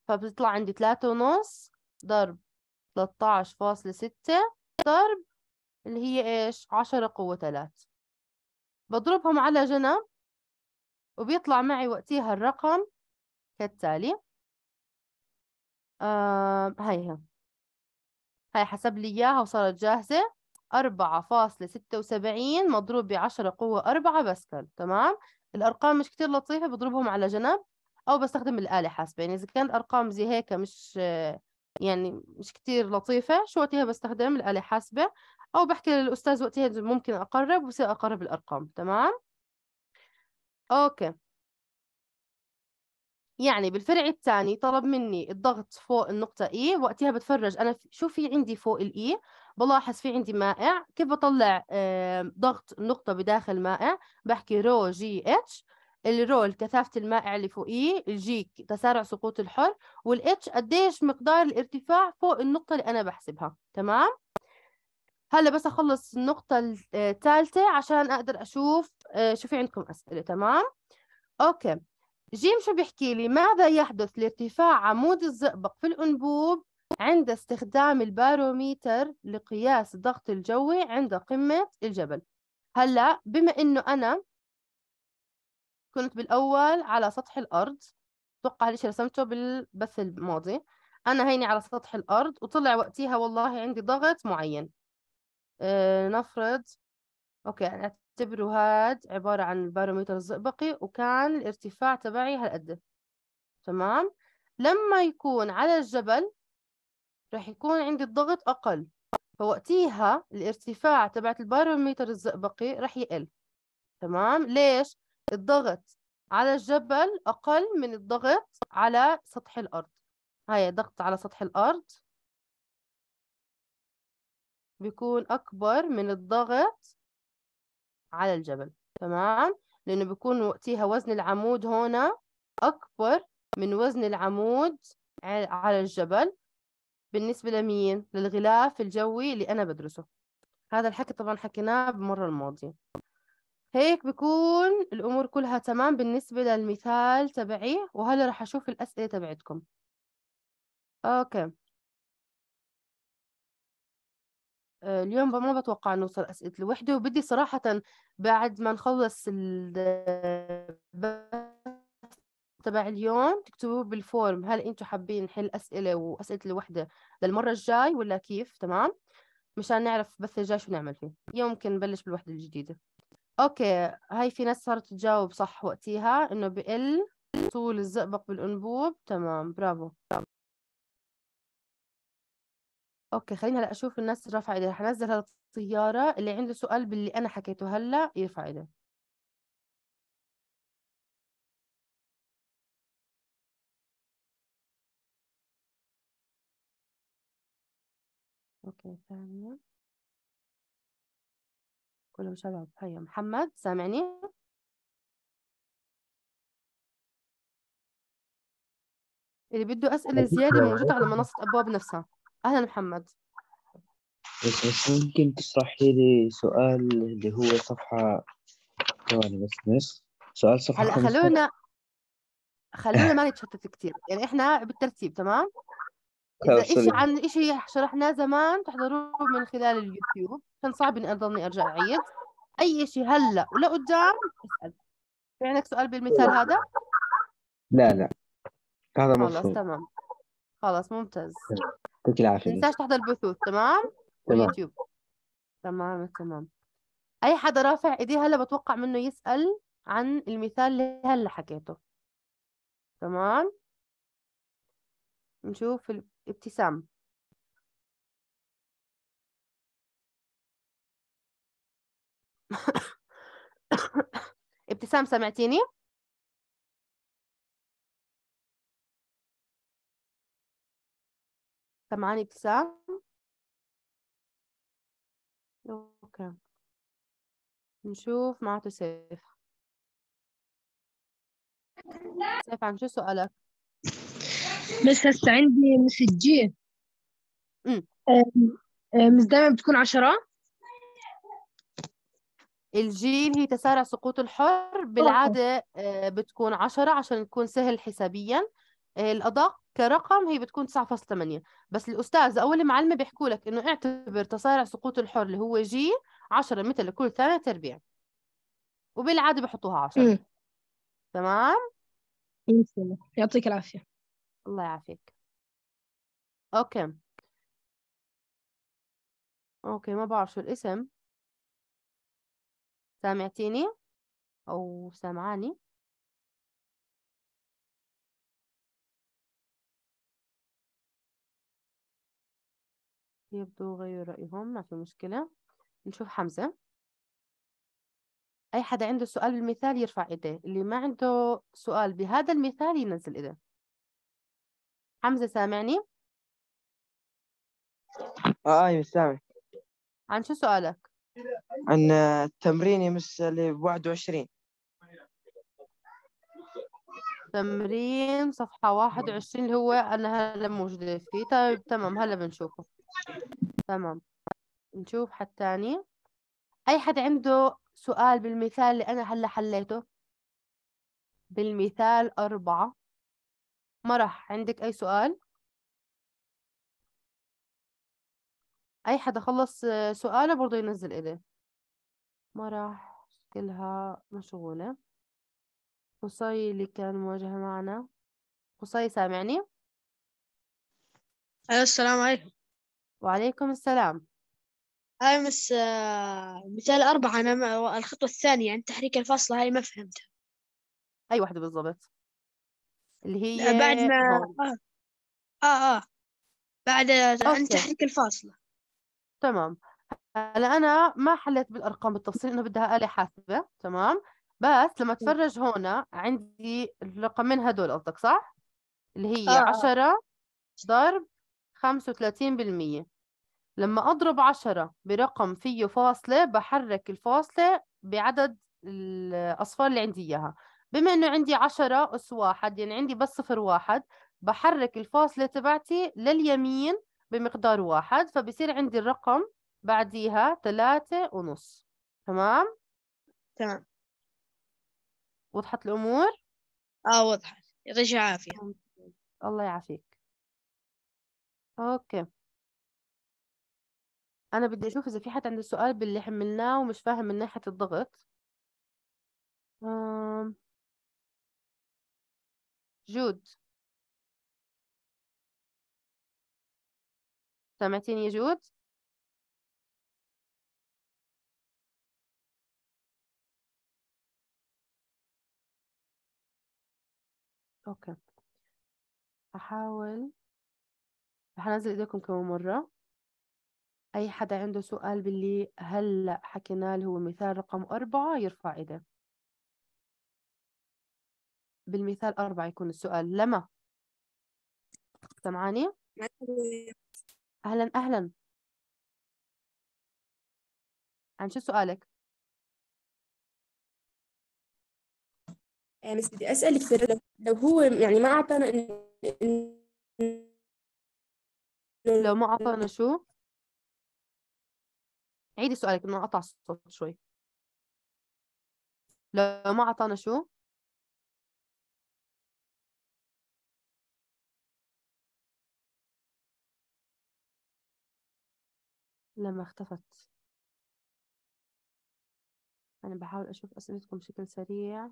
فبتطلع عندي تلاتة ونص ضرب ثلاثة فاصلة ستة ضرب اللي هي إيش عشرة قوة تلات بضربهم على جنب وبيطلع معي وقتها الرقم كالتالي آه هاي هي. هاي حسب لي إياها وصارت جاهزة 4.76 مضروب ب 10 قوة 4 باسكال تمام الأرقام مش كتير لطيفة بضربهم على جنب أو بستخدم الآلة حاسبة يعني إذا كانت أرقام زي هيك مش يعني مش كتير لطيفة شو وقتها بستخدم الآلة حاسبة أو بحكي للأستاذ وقتها ممكن أقرب وبصير أقرب الأرقام تمام أوكي يعني بالفرع الثاني طلب مني الضغط فوق النقطة E وقتها بتفرج أنا شو في عندي فوق الإي e؟ بلاحظ في عندي مائع كيف بطلع ضغط نقطة بداخل مائع بحكي رو جي اتش الرول كثافة المائع اللي فوقيه الجي تسارع سقوط الحر والاتش قديش مقدار الارتفاع فوق النقطة اللي أنا بحسبها تمام هلا بس أخلص النقطة آه، الثالثة عشان أقدر أشوف آه، شو في عندكم أسئلة تمام أوكي جيم شو بيحكي لي ماذا يحدث لارتفاع عمود الزئبق في الأنبوب عند استخدام الباروميتر لقياس الضغط الجوي عند قمة الجبل هلأ بما أنه أنا كنت بالأول على سطح الأرض أتوقع ليش رسمته بالبث الماضي أنا هيني على سطح الأرض وطلع وقتها والله عندي ضغط معين أه نفرض أوكي اعتبره هاد عبارة عن الباروميتر الزئبقي وكان الارتفاع تبعي هالقد تمام لما يكون على الجبل رح يكون عندي الضغط أقل فوقتيها الارتفاع تبعت البارومتر الزئبقي رح يقل تمام ليش الضغط على الجبل أقل من الضغط على سطح الأرض هاي ضغط على سطح الأرض بيكون أكبر من الضغط على الجبل تمام لأنه بيكون وقتها وزن العمود هنا أكبر من وزن العمود على الجبل بالنسبة لمين؟ للغلاف الجوي اللي أنا بدرسه هذا الحكي طبعا حكيناه بالمرة الماضية هيك بكون الأمور كلها تمام بالنسبة للمثال تبعي وهلا رح أشوف الأسئلة تبعتكم أوكي آه، اليوم ما بتوقع نوصل أسئلة الوحدة وبدي صراحة بعد ما نخلص ال تبع اليوم تكتبوه بالفورم هل انتم حابين نحل اسئله واسئله الوحده للمره الجاي ولا كيف تمام مشان نعرف بث الجاي شو نعمل فيه يمكن نبلش بالوحده الجديده اوكي هاي في ناس صارت تجاوب صح وقتها انه بقل طول الزئبق بالانبوب تمام برافو اوكي خليني هلا اشوف الناس رافعه ايدها رح انزل هالطياره الطياره اللي عنده سؤال باللي انا حكيته هلا يرفع ايده ثانية كلهم شباب هيا محمد سامعني اللي بده أسئلة زيادة موجودة على منصة أبواب نفسها أهلا محمد بس ممكن تشرحي لي سؤال اللي هو صفحة ثواني بس بس سؤال صفحة هلا خلونا خلونا ما نتشتت كثير يعني احنا بالترتيب تمام شيء عن إشي شرحناه زمان تحضروه من خلال اليوتيوب كان صعب إني أضلني أرجع أعيد أي إشي هلا ولا قدام اسأل في عندك سؤال بالمثال هذا؟ لا لا هذا مفهوم خلاص تمام خلاص ممتاز يعطيك العافية تنساش تحضر البثوث تمام؟ واليوتيوب تمام تمام أي حدا رافع إيديه هلا بتوقع منه يسأل عن المثال اللي هلا حكيته تمام؟ نشوف ابتسام ابتسام سمعتيني؟ سمعاني ابتسام؟ اوكي نشوف معناته سيف سيف عن شو سؤالك؟ بس هسه عندي مسجيه مش دايما بتكون عشرات الجيم هي تسارع سقوط الحر بالعادة أه، بتكون 10 عشان يكون سهل حسابيا أه، الأدق كرقم هي بتكون 9.8 بس الأستاذ أول المعلمة بيحكوا لك إنه اعتبر تسارع سقوط الحر اللي هو جي 10 متر لكل ثانيه تربيع وبالعادة بحطوها 10 تمام؟ يعطيك العافية الله يعافيك اوكي اوكي ما بعرف شو الاسم سامعتيني او سامعاني يبدو غير رأيهم ما في مشكلة نشوف حمزة أي حدا عنده سؤال بالمثال يرفع إيده اللي ما عنده سؤال بهذا المثال ينزل إيده حمزة سامعني؟ اه, آه، اي أيوة، سامع عن شو سؤالك؟ عن التمرين يمس اللي ب 21 تمرين صفحة 21 اللي هو أنا هلا موجودة فيه طيب تمام هلا بنشوفه تمام نشوف حد تاني أي حد عنده سؤال بالمثال اللي أنا هلا حليته بالمثال أربعة مرح عندك أي سؤال؟ أي حدا خلص آه، سؤاله برضه ينزل إلي مرح شكلها مشغولة قصي اللي كان مواجهة معنا قصي سامعني؟ السلام عليكم وعليكم السلام هاي مس آه، مثال أربعة أنا الخطوة الثانية عن تحريك الفاصلة هاي ما فهمتها أي واحدة بالضبط اللي هي بعد ما آه،, اه اه بعد عن تحريك الفاصلة تمام هلا انا ما حليت بالارقام بالتفصيل انه بدها آلة حاسبة تمام بس لما اتفرج هون عندي الرقمين هدول قصدك صح؟ اللي هي آه. 10 آه. ضرب 35% لما اضرب 10 برقم فيه فاصلة بحرك الفاصلة بعدد الاصفار اللي عندي اياها بما انه عندي 10 اس واحد يعني عندي بس صفر واحد بحرك الفاصله تبعتي لليمين بمقدار واحد فبصير عندي الرقم بعديها ثلاثة ونص تمام تمام وضحت الامور اه وضحت يعطيك العافيه الله يعافيك اوكي انا بدي اشوف اذا في حد عنده سؤال باللي حملناه ومش فاهم من ناحيه الضغط أم... جود سمعتيني جود اوكي هحاول رح انزل ايديكم كم مره اي حدا عنده سؤال باللي هلا حكيناه اللي هو مثال رقم أربعة يرفع ايده بالمثال أربعة يكون السؤال لما سمعاني؟ أهلا أهلا عن شو سؤالك؟ يعني بدي أسألك لو هو يعني ما أعطانا إن... لو ما أعطانا شو؟ عيدي سؤالك إنه قطع الصوت شوي لو ما أعطانا شو؟ لما اختفت أنا بحاول أشوف أسئلتكم بشكل سريع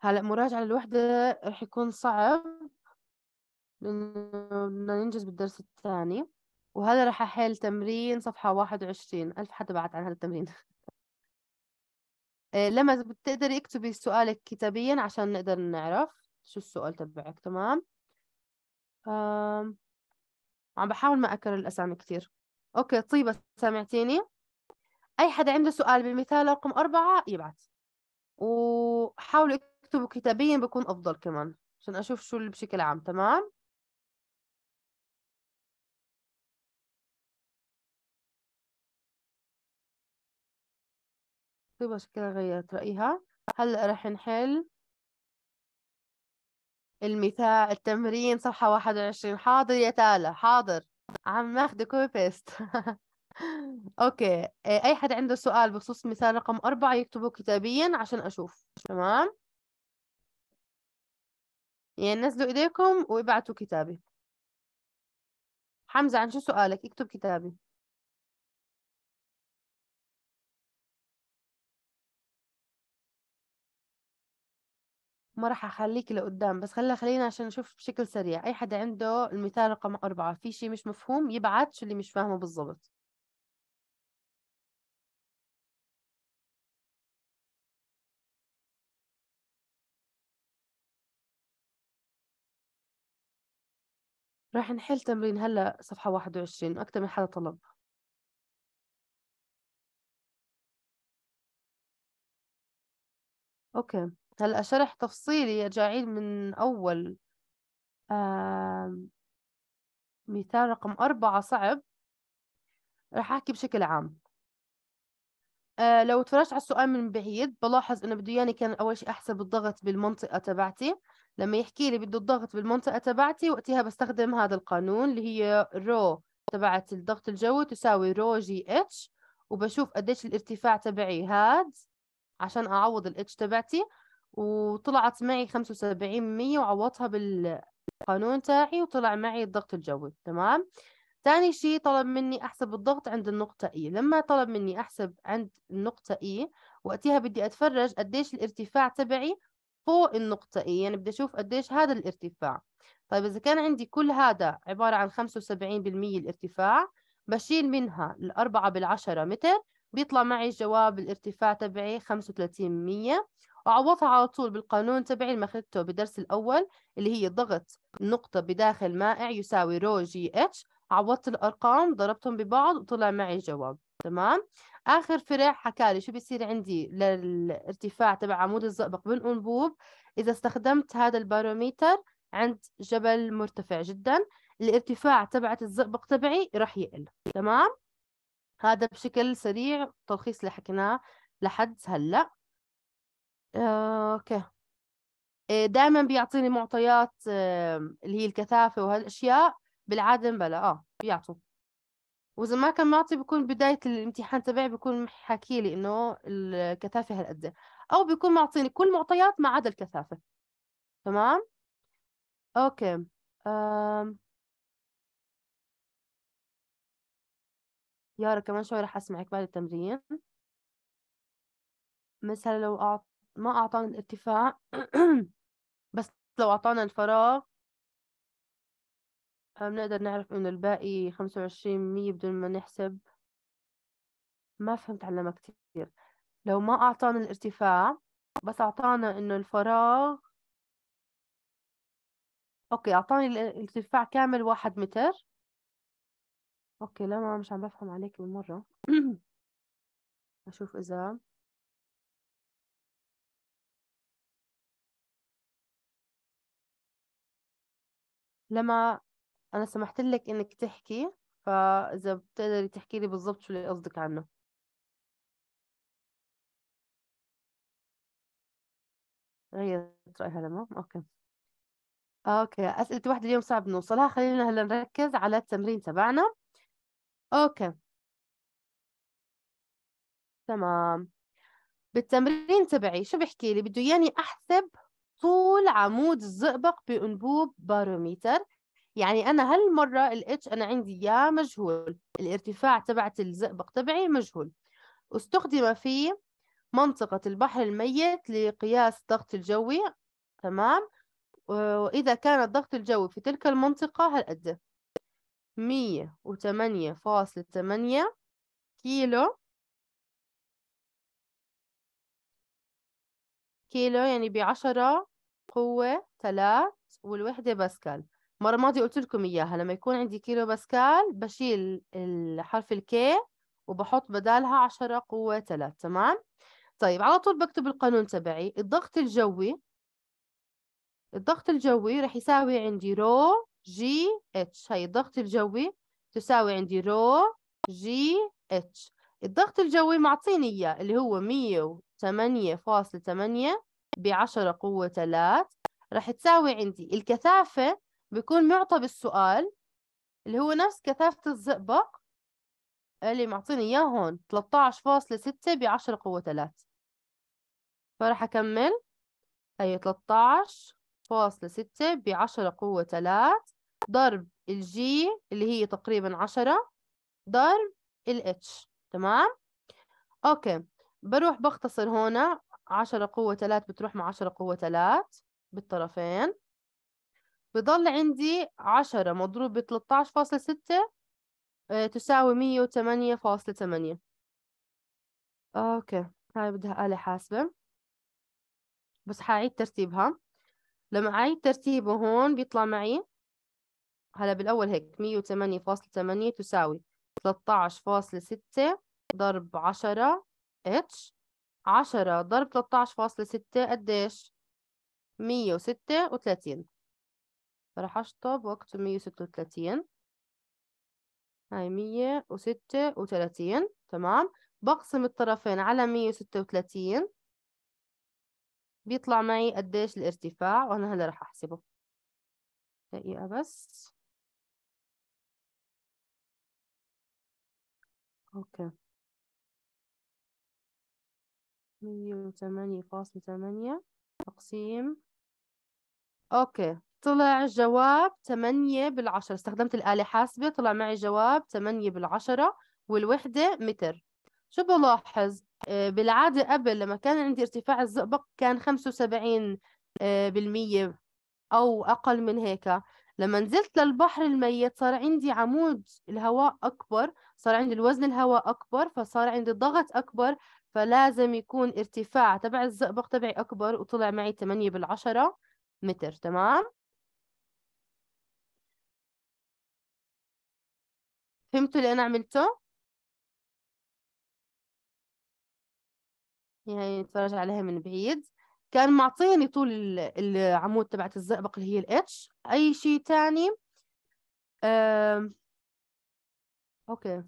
هلا مراجعة الوحدة رح يكون صعب لأنه بدنا ننجز بالدرس الثاني وهذا رح أحل تمرين صفحة واحد وعشرين ألف حدا بعت عن هذا التمرين إيه، لما بتقدري اكتبي سؤالك كتابيا عشان نقدر نعرف شو السؤال تبعك تمام عم بحاول ما أكرر الأسامي كثير أوكي طيبة سامعتيني أي حدا عنده سؤال بالمثال رقم أربعة يبعث وحاولوا اكتبوا كتابيا بكون أفضل كمان عشان أشوف شو اللي بشكل عام تمام طيبه شكلها غيرت رأيها هلأ رح نحل المثال التمرين صفحة 21 حاضر يا تالا حاضر عم ناخذ كوبي بيست اوكي إيه، اي حد عنده سؤال بخصوص مثال رقم أربعة يكتبه كتابيا عشان اشوف تمام يعني نزلوا ايديكم وابعتوا كتابي حمزة عن شو سؤالك اكتب كتابي ما راح اخليك لقدام بس خلينا خلينا عشان نشوف بشكل سريع اي حدا عنده المثال رقم أربعة في شيء مش مفهوم يبعت شو اللي مش فاهمه بالضبط راح نحل تمرين هلا صفحة 21 أكثر من حدا طلب أوكي هلأ شرح تفصيلي يا أعيد من أول آه مثال رقم أربعة صعب رح أحكي بشكل عام آه لو تفرجت على السؤال من بعيد بلاحظ إنه بده إياني كان أول شيء أحسب الضغط بالمنطقة تبعتي لما يحكي لي بده الضغط بالمنطقة تبعتي وقتها بستخدم هذا القانون اللي هي رو تبعت الضغط الجوي تساوي رو جي اتش وبشوف قديش الارتفاع تبعي هاد عشان أعوض الاتش تبعتي وطلعت معي 75% وعوضتها بالقانون تاعي وطلع معي الضغط الجوي تمام ثاني شيء طلب مني احسب الضغط عند النقطة اي لما طلب مني احسب عند النقطة اي وقتها بدي اتفرج قديش الارتفاع تبعي فوق النقطة اي يعني بدي اشوف قديش هذا الارتفاع طيب اذا كان عندي كل هذا عبارة عن 75% الارتفاع بشيل منها الأربعة بالعشرة متر بيطلع معي الجواب الارتفاع تبعي 35% أعوضها على طول بالقانون تبعي اللي أخذته بالدرس الأول اللي هي ضغط نقطة بداخل مائع يساوي رو جي اتش عوضت الأرقام ضربتهم ببعض وطلع معي الجواب تمام آخر فرع حكالي شو بيصير عندي للارتفاع تبع عمود الزئبق بالأنبوب إذا استخدمت هذا الباروميتر عند جبل مرتفع جدا الارتفاع تبعت الزئبق تبعي رح يقل تمام هذا بشكل سريع تلخيص اللي حكيناه لحد هلأ آه، اوكي آه، دائما بيعطيني معطيات اللي هي الكثافه وهالاشياء بالعاده بلا اه بيعطوا واذا ما كان معطي بكون بدايه الامتحان تبعي بيكون حاكي لي انه الكثافه هالقد إيه. او بيكون معطيني كل معطيات ما عدا الكثافه تمام اوكي أم. يارا كمان شوي رح اسمعك بعد التمرين مثلا لو أعطى ما أعطانا الارتفاع بس لو أعطانا الفراغ آه، بنقدر نعرف إنه الباقي خمسة وعشرين مية بدون ما نحسب ما فهمت علمها كتير لو ما أعطانا الارتفاع بس أعطانا إنه الفراغ أوكي أعطاني الارتفاع كامل واحد متر أوكي لا ما مش عم بفهم عليك بالمرة أشوف إذا لما أنا سمحت لك إنك تحكي فإذا بتقدري تحكي لي بالضبط شو اللي قصدك عنه غيرت رأيها لما أوكي أوكي أسئلة واحدة اليوم صعب نوصلها خلينا هلا نركز على التمرين تبعنا أوكي تمام بالتمرين تبعي شو بحكي لي بده ياني أحسب طول عمود الزئبق بأنبوب باروميتر يعني أنا هالمرة الاتش أنا عندي يا مجهول الارتفاع تبعت الزئبق تبعي مجهول استخدم في منطقة البحر الميت لقياس الضغط الجوي تمام وإذا كان الضغط الجوي في تلك المنطقة هالقد 108.8 كيلو كيلو يعني بعشرة قوة 3 والوحدة باسكال مرة ماضي قلت لكم إياها لما يكون عندي كيلو باسكال بشيل حرف الكي وبحط بدالها 10 قوة 3 تمام؟ طيب على طول بكتب القانون تبعي الضغط الجوي الضغط الجوي رح يساوي عندي رو جي اتش هي الضغط الجوي تساوي عندي رو جي اتش الضغط الجوي معطيني اياه اللي هو 108.8 ب 10 قوة 3 رح تساوي عندي الكثافة بيكون معطى بالسؤال اللي هو نفس كثافة الزئبق اللي معطيني إياه هون 13.6 ب 10 قوة 3 فرح أكمل أي 13.6 ب 10 قوة 3 ضرب الجي اللي هي تقريبا 10 ضرب الاتش تمام؟ أوكي بروح بختصر هنا 10 قوة 3 بتروح مع 10 قوة 3 بالطرفين بضل عندي 10 مضروب ب 13.6 آه، تساوي 108.8 اوكي هاي بدها آلة حاسبة بس حاعيد ترتيبها لما أعيد ترتيبه هون بيطلع معي هلا بالأول هيك 108.8 تساوي 13.6 ضرب 10 اتش عشرة ضرب تلتاعش فاصلة ستة قديش؟ مية وستة وتلاتين راح أشطب وأكتب مية وستة وتلاتين هاي مية وستة وتلاتين تمام؟ بقسم الطرفين على مية وستة وتلاتين بيطلع معي قديش الارتفاع وأنا هلا راح أحسبه دقيقة بس أوكي مية وثمانية فاصلة ثمانية تقسيم أوكي طلع جواب ثمانية بالعشرة استخدمت الآلة حاسبة طلع معي جواب ثمانية بالعشرة والوحدة متر شو بلاحظ آه، بالعادة قبل لما كان عندي ارتفاع الزئبق كان 75 آه، بالمية أو أقل من هيك لما نزلت للبحر الميت صار عندي عمود الهواء أكبر صار عندي الوزن الهواء أكبر فصار عندي ضغط أكبر فلازم يكون ارتفاع تبع الزئبق تبعي أكبر وطلع معي 8 بالعشرة متر تمام فهمتوا اللي أنا عملته؟ يعني نتفرج عليها من بعيد كان معطيني طول العمود تبعت الزئبق اللي هي الاتش أي شيء تاني أم... أوكي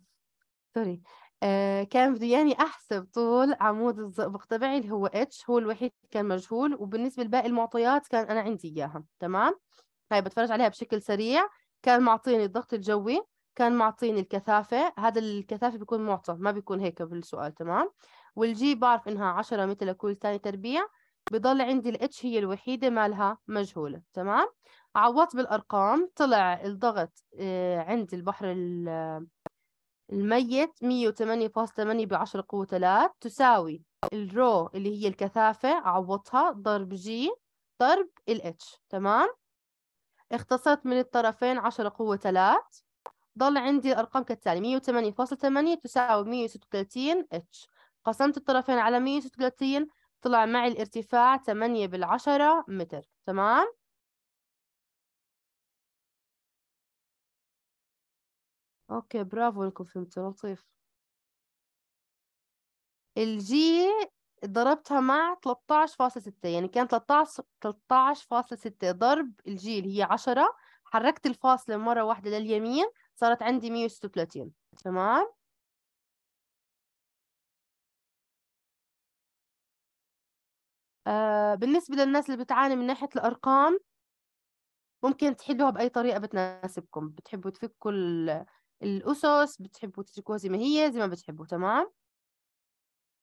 سوري آه، كان بده ياني احسب طول عمود الزئبق تبعي اللي هو اتش هو الوحيد كان مجهول وبالنسبه لباقي المعطيات كان انا عندي اياها تمام هاي بتفرج عليها بشكل سريع كان معطيني الضغط الجوي كان معطيني الكثافه هذا الكثافه بيكون معطى ما بيكون هيك بالسؤال تمام والجي بعرف انها 10 متر لكل ثاني تربيع بضل عندي الاتش هي الوحيده مالها مجهوله تمام عوضت بالارقام طلع الضغط آه، عند البحر الميت 108.8 بعشرة قوة 3 تساوي الرو اللي هي الكثافة عوضها ضرب جي ضرب الاتش تمام اختصرت من الطرفين عشرة قوة 3 ضل عندي الأرقام كالتالي 108.8 تساوي 136 اتش قسمت الطرفين على 136 طلع معي الارتفاع 8 بالعشرة متر تمام اوكي برافو لكم فهمتوا لطيف الجي ضربتها مع 13.6 يعني كان 13 13.6 ضرب الجي اللي هي 10 حركت الفاصلة مرة واحدة لليمين صارت عندي 136 تمام آه بالنسبة للناس اللي بتعاني من ناحية الأرقام ممكن تحلوها بأي طريقة بتناسبكم بتحبوا تفكوا الأسس بتحبوا تتركوها زي ما هي زي ما بتحبوا تمام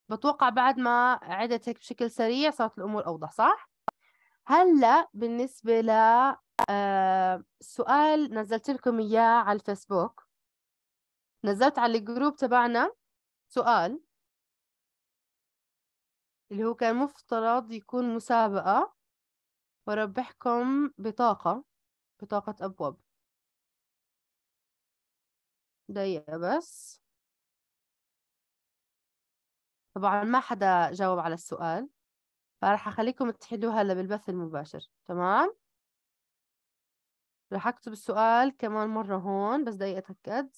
بتوقع بعد ما عدت هيك بشكل سريع صارت الأمور أوضح صح هلا بالنسبة ل آه، سؤال نزلت لكم إياه على الفيسبوك نزلت على الجروب تبعنا سؤال اللي هو كان مفترض يكون مسابقة وربحكم بطاقة بطاقة أبواب دقيقة بس طبعا ما حدا جاوب على السؤال فراح أخليكم تحلوه هلا بالبث المباشر تمام راح أكتب السؤال كمان مرة هون بس دقيقة أتأكد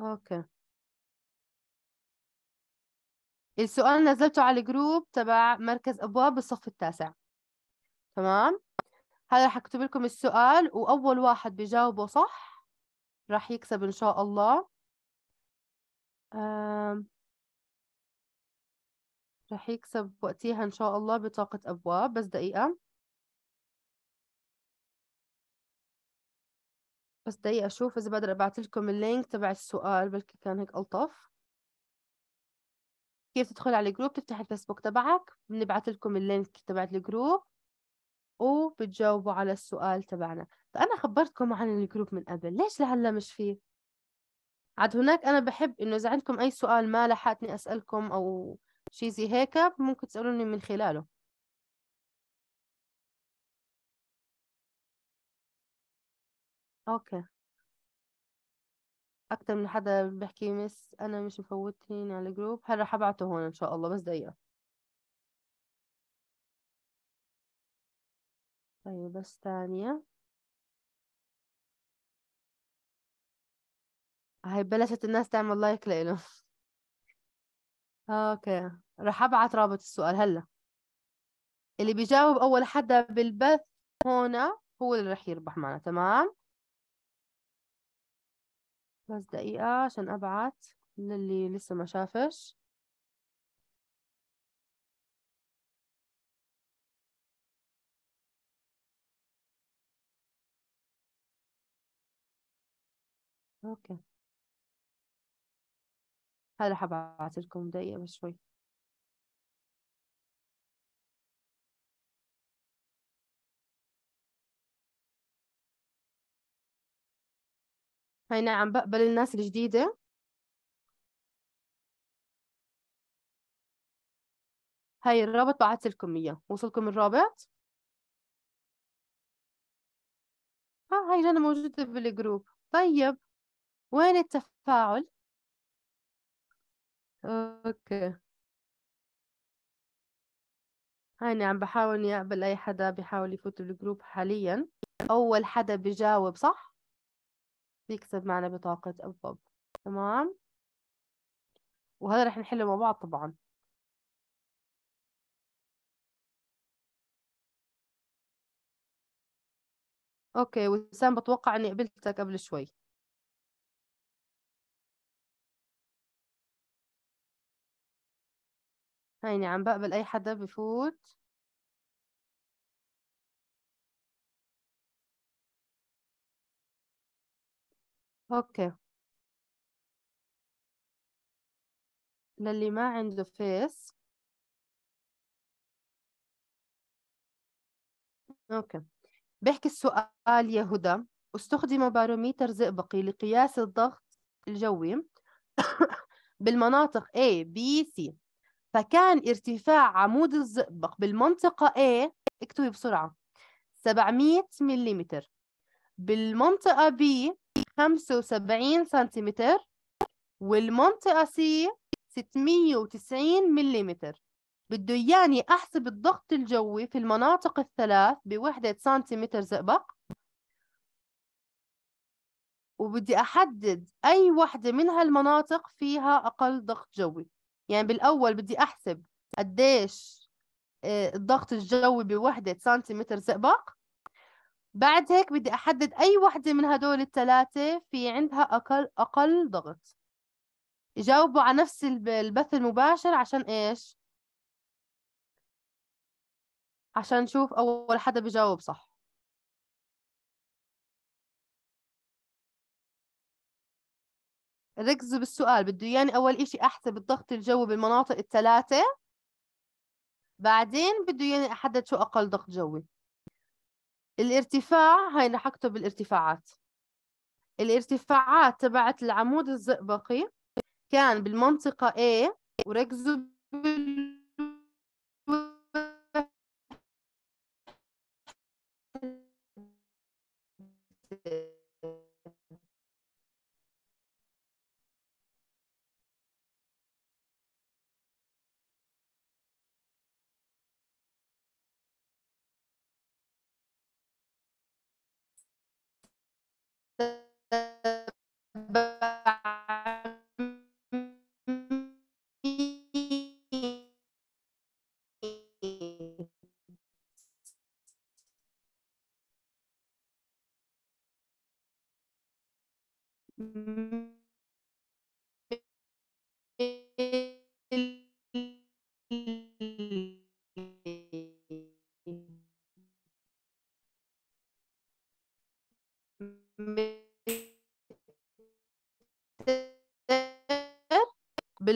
أوكي السؤال نزلته على الجروب تبع مركز أبواب بالصف التاسع تمام هلا رح اكتب لكم السؤال واول واحد بجاوبه صح رح يكسب ان شاء الله رح يكسب وقتها ان شاء الله بطاقة ابواب بس دقيقة بس دقيقة أشوف إذا بقدر أبعت لكم اللينك تبع السؤال بلكي كان هيك ألطف كيف تدخل على الجروب تفتح الفيسبوك تبعك بنبعث لكم اللينك تبع الجروب وبتجاوبوا على السؤال تبعنا فأنا خبرتكم عن الجروب من قبل ليش لهلا مش فيه عاد هناك أنا بحب إنه إذا عندكم أي سؤال ما لحقتني أسألكم أو شيء زي هيك ممكن تسألوني من خلاله أوكي أكتر من حدا بحكي مس أنا مش مفوتين على الجروب هلا أبعته هون إن شاء الله بس دقيقة طيب بس ثانية هاي بلشت الناس تعمل لايك لإله اوكي رح ابعت رابط السؤال هلا اللي بيجاوب اول حدا بالبث هنا هو اللي رح يربح معنا تمام بس دقيقة عشان ابعت للي لسه ما شافش اوكي هلا حبعت لكم دقيقة بس شوي هاي نعم بقبل الناس الجديدة هاي الرابط بعت لكم اياه وصلكم الرابط آه، ها هاي لنا موجودة بالجروب طيب وين التفاعل اوكي هاني عم بحاول اني اقبل اي حدا بيحاول يفوت بالجروب حاليا اول حدا بجاوب صح بيكتب معنا بطاقة الضب تمام وهذا رح نحله مع بعض طبعا اوكي وسام بتوقع اني قبلتك قبل شوي هيني عم بقبل أي حدا بفوت أوكي للي ما عنده فيس أوكي بيحكي السؤال يا هدى استخدم باروميتر زئبقي لقياس الضغط الجوي بالمناطق A, B, C فكان ارتفاع عمود الزئبق بالمنطقة A اكتبي بسرعة 700 ملم بالمنطقة B 75 سنتيمتر والمنطقة C 690 ملم بده إياني أحسب الضغط الجوي في المناطق الثلاث بوحدة سنتيمتر زئبق وبدي أحدد أي وحدة من هالمناطق فيها أقل ضغط جوي يعني بالاول بدي احسب قديش آه، الضغط الجوي بوحده سنتيمتر زئبق بعد هيك بدي احدد اي وحده من هدول الثلاثه في عندها اقل اقل ضغط جاوبوا على نفس البث المباشر عشان ايش عشان نشوف اول حدا بجاوب صح ركزوا بالسؤال بده ياني اول إشي احسب الضغط الجوي بالمناطق الثلاثه بعدين بده ياني احدد شو اقل ضغط جوي الارتفاع هاي رح اكتب الارتفاعات الارتفاعات تبعت العمود الزئبقي كان بالمنطقه A وركزوا بال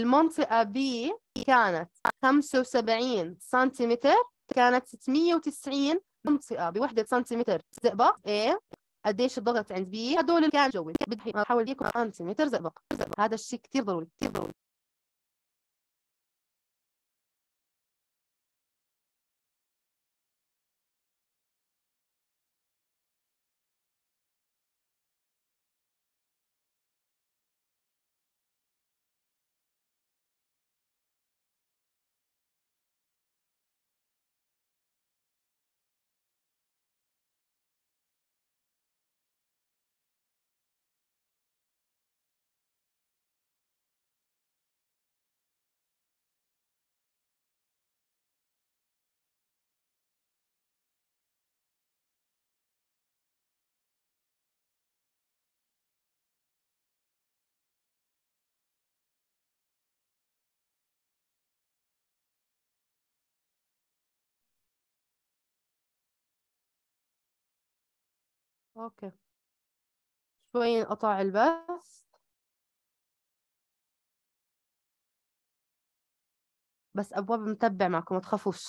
المنطقة B كانت 75 سنتيمتر كانت 690 منطقة بوحدة سنتيمتر زئبق A قديش الضغط عند B هدول كان جوي بدي احاول يكون سنتيمتر زئبق هذا الشيء كثير ضروري كثير ضروري اوكي شوي انقطع البث بس ابواب متبع معكم ما تخافوش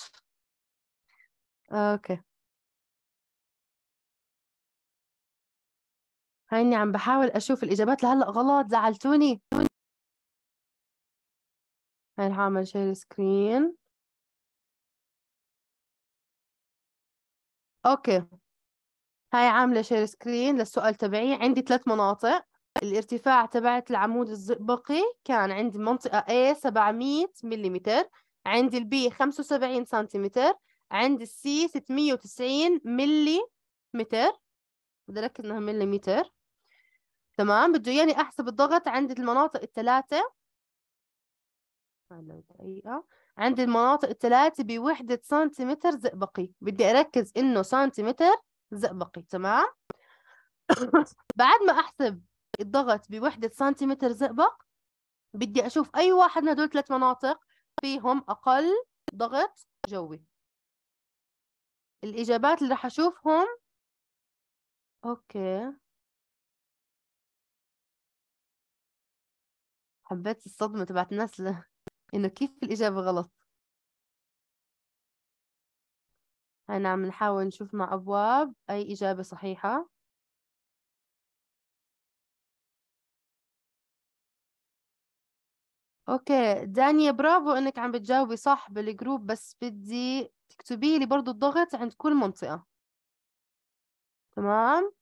اوكي هيني عم بحاول اشوف الاجابات لهلا غلط زعلتوني هاي حاعمل شير سكرين اوكي هاي عاملة شير سكرين للسؤال تبعي عندي ثلاث مناطق الارتفاع تبعت العمود الزئبقي كان عندي منطقة A 700 ملم عندي B 75 سنتيمتر عندي السي 690 ملم بدي أركز إنها ملم تمام بده إياني أحسب الضغط عند المناطق الثلاثة دقيقة عند المناطق الثلاثة بوحدة سنتيمتر زئبقي بدي أركز إنه سنتيمتر زئبقي تمام بعد ما احسب الضغط بوحده سنتيمتر زئبق بدي اشوف اي واحد من هدول ثلاث مناطق فيهم اقل ضغط جوي الاجابات اللي رح اشوفهم اوكي حبيت الصدمه تبعت الناس ل... انه كيف الاجابه غلط هنا عم نحاول نشوف مع أبواب أي إجابة صحيحة اوكي دانيا برافو انك عم بتجاوبي صح بالجروب بس بدي تكتبي لي برضو الضغط عند كل منطقة تمام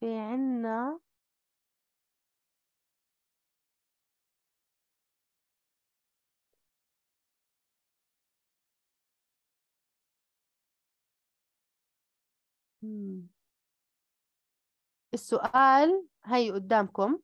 في عنا السؤال هي قدامكم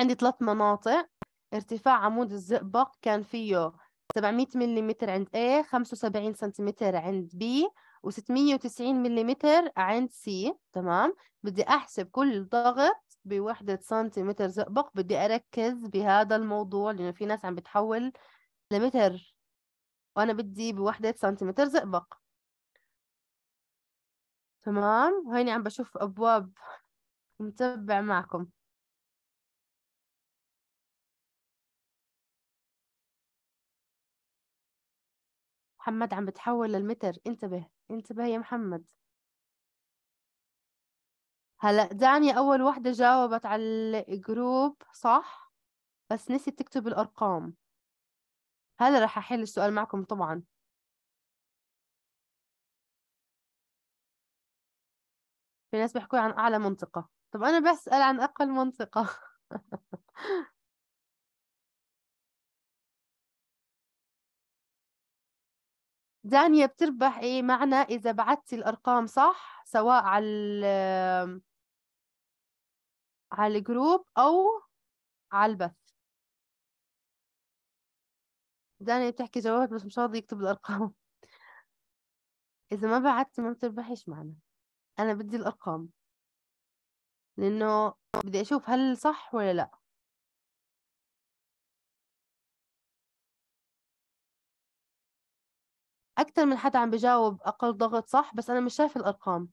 عندي ثلاث مناطق ارتفاع عمود الزئبق كان فيه 700 ملم عند A 75 سنتيمتر عند B و690 ملم عند C تمام بدي أحسب كل ضغط بوحدة سنتيمتر زئبق بدي أركز بهذا الموضوع لأنه في ناس عم بتحول لمتر وأنا بدي بوحدة سنتيمتر زئبق تمام وهيني عم بشوف أبواب متبع معكم محمد عم بتحول للمتر انتبه انتبه يا محمد هلا دانيا أول وحدة جاوبت على الجروب صح بس نسيت تكتب الأرقام هلا رح أحل السؤال معكم طبعا في ناس بيحكوا عن أعلى منطقة طب أنا بسأل عن أقل منطقة دانيا بتربح إيه معنى إذا بعتي الأرقام صح سواء على على الجروب أو على البث دانيا بتحكي جوابك بس مش راضي يكتب الأرقام إذا ما بعتي ما بتربحيش معنا انا بدي الارقام لانه بدي اشوف هل صح ولا لا اكثر من حدا عم بجاوب اقل ضغط صح بس انا مش شايفه الارقام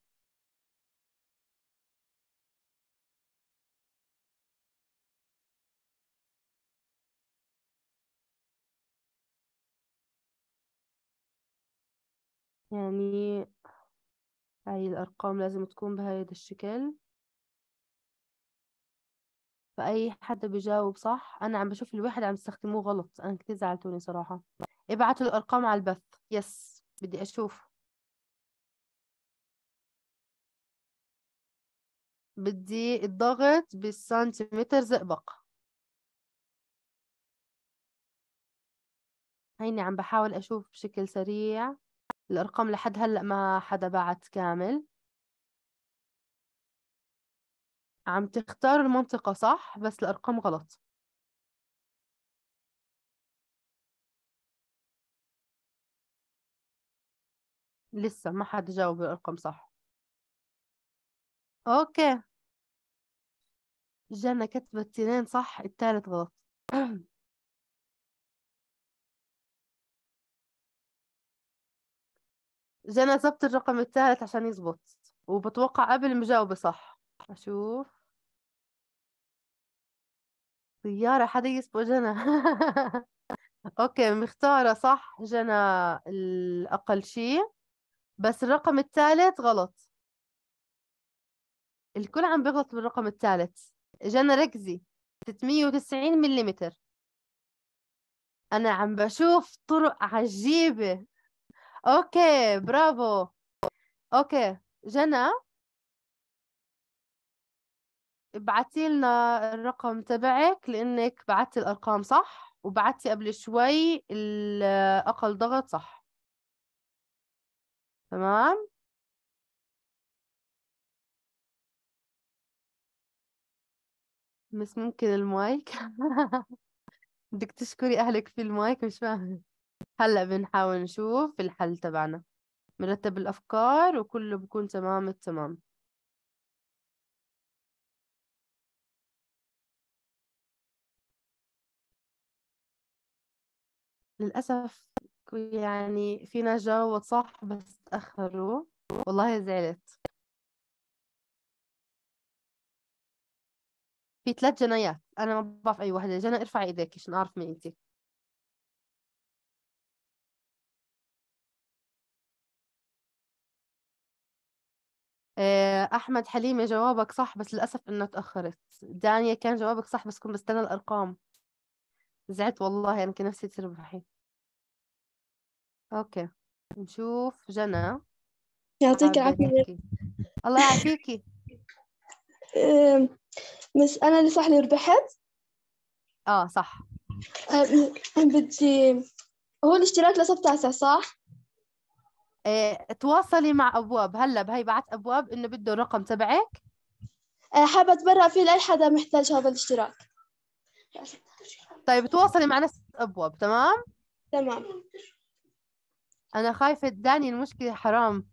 يعني هاي الأرقام لازم تكون بهذا الشكل فأي حد بيجاوب صح أنا عم بشوف الواحد عم يستخدموه غلط أنا كتير زعلتوني صراحة ابعتوا الأرقام على البث يس بدي أشوف بدي الضغط بالسنتيمتر زئبق هيني عم بحاول أشوف بشكل سريع الأرقام لحد هلأ ما حدا بعت كامل عم تختار المنطقة صح بس الأرقام غلط لسه ما حد جاوب الأرقام صح أوكي جنى كتبت اثنين صح التالت غلط جانا ظبط الرقم الثالث عشان يزبط وبتوقع قبل مجاوبة صح أشوف سيارة يسبق جنى أوكي مختارة صح جنى الأقل شيء بس الرقم الثالث غلط الكل عم بغلط بالرقم الثالث جنى ركزي 690 ملم أنا عم بشوف طرق عجيبة اوكي برافو اوكي جنى ابعتي لنا الرقم تبعك لانك بعتي الارقام صح وبعتي قبل شوي الاقل ضغط صح تمام مش ممكن المايك بدك تشكري اهلك في المايك مش فاهمه هلأ بنحاول نشوف الحل تبعنا مرتب الأفكار وكله بكون تمام التمام للأسف يعني في نجا صح بس تأخروا والله زعلت في ثلاث جنايات أنا ما بعرف أي وحدة جنى ارفعي إيديك عشان أعرف مين أنت آه، احمد حليمه جوابك صح بس للاسف انه تاخرت دانيا كان جوابك صح بس كنت بستنى الارقام زعلت والله يمكن يعني نفسي تربحي اوكي نشوف جنى يعطيك العافيه الله يعافيكي بس انا اللي صح اللي ربحت اه صح بدي هو الاشتراك لصف تاسع صح آه، تواصلي مع ابواب هلا بهي بعت ابواب انه بده الرقم تبعك آه، حابه اتبرع فيه لاي حدا محتاج هذا الاشتراك طيب تواصلي مع نفس ابواب تمام تمام انا خايفه داني المشكله حرام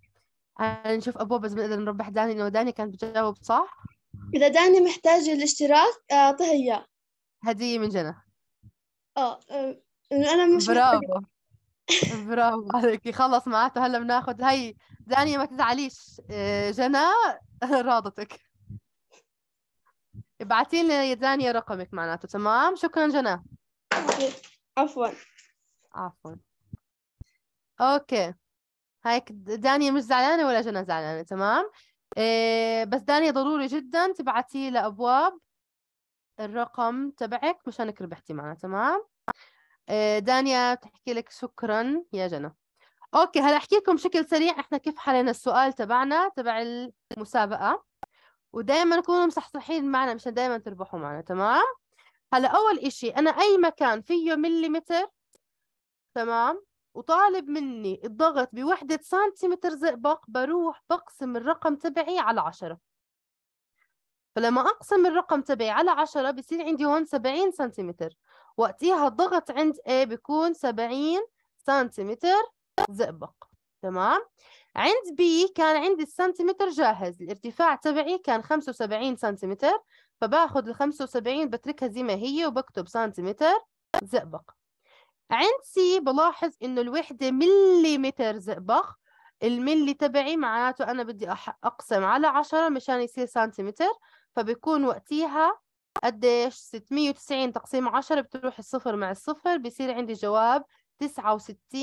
أنا نشوف ابواب بس بنقدر نربح داني لو داني كانت بتجاوب صح اذا داني محتاجه الاشتراك آه، اعطيها اياه هديه من جنى اه انا مش برافو محتاجة. برافو عليكي خلص معناته هلا بناخذ هي دانيا ما تزعليش آه، جنى راضتك ابعتي لنا يا دانيا رقمك معناته تمام شكرا جنى عفوا عفوا اوكي هيك دانيا مش زعلانه ولا جنى زعلانه تمام إيه بس دانيا ضروري جدا تبعتي لابواب الرقم تبعك مشانك ربحتي معنا تمام آه، دانيا بتحكي لك شكرا يا جنى اوكي هلا احكي لكم بشكل سريع احنا كيف حلينا السؤال تبعنا تبع المسابقه ودائما كونوا مصحصحين معنا مشان دائما تربحوا معنا تمام هلا اول إشي انا اي مكان فيه مليمتر تمام وطالب مني الضغط بوحدة سنتيمتر زئبق بروح بقسم الرقم تبعي على عشرة فلما أقسم الرقم تبعي على عشرة بصير عندي هون سبعين سنتيمتر وقتها الضغط عند A بيكون 70 سنتيمتر زئبق تمام عند B كان عندي السنتيمتر جاهز الارتفاع تبعي كان 75 سنتيمتر فباخذ ال 75 بتركها زي ما هي وبكتب سنتيمتر زئبق عند سي بلاحظ انه الوحده مليمتر زئبق الملي تبعي معناته انا بدي اقسم على 10 مشان يصير سنتيمتر فبيكون وقتيها قديش 690 تقسيم 10 بتروح الصفر مع الصفر بصير عندي جواب 69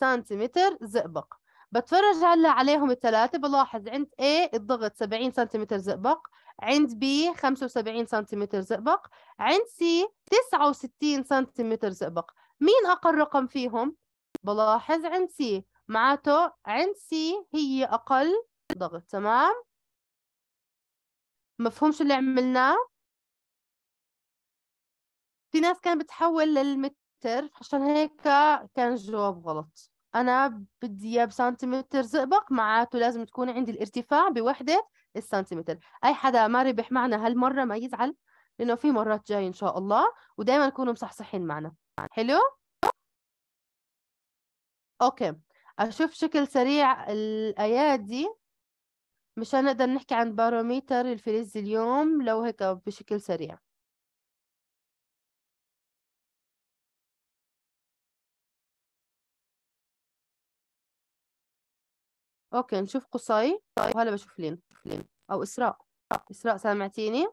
سنتيمتر زئبق بتفرج هلا عليهم الثلاثة بلاحظ عند A الضغط 70 سنتيمتر زئبق عند B 75 سنتيمتر زئبق عند C 69 سنتيمتر زئبق مين أقل رقم فيهم؟ بلاحظ عند C معناته عند C هي أقل ضغط تمام؟ مفهومش اللي عملناه؟ في ناس كانت بتحول للمتر عشان هيك كان الجواب غلط أنا بدي إياه بسنتيمتر زئبق معناته لازم تكون عندي الارتفاع بوحدة السنتيمتر أي حدا ما ربح معنا هالمرة ما يزعل لأنه في مرات جاي إن شاء الله ودائما يكونوا مصحصحين معنا حلو؟ أوكي أشوف شكل سريع الأيادي مشان نقدر نحكي عن باروميتر الفريز اليوم لو هيك بشكل سريع اوكي نشوف قصي وهلا طيب، بشوف لين او اسراء اسراء سامعتيني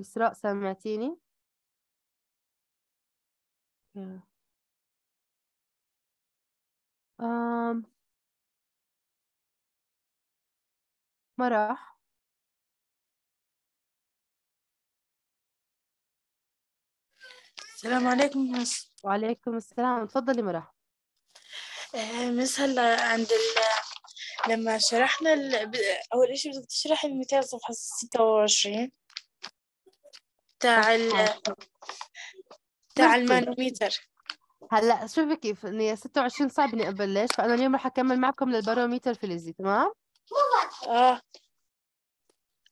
اسراء سامعتيني أم ما راح السلام عليكم وعليكم السلام تفضلي مرح آه، مس هلا عند ال... لما شرحنا ال... اول شيء بدك تشرحي المثال صفحه 26 تاع ال... تاع المانوميتر هلا شوفي كيف اني 26 صعب اني ابلش فانا اليوم رح اكمل معكم للباروميتر فلزي تمام؟ اه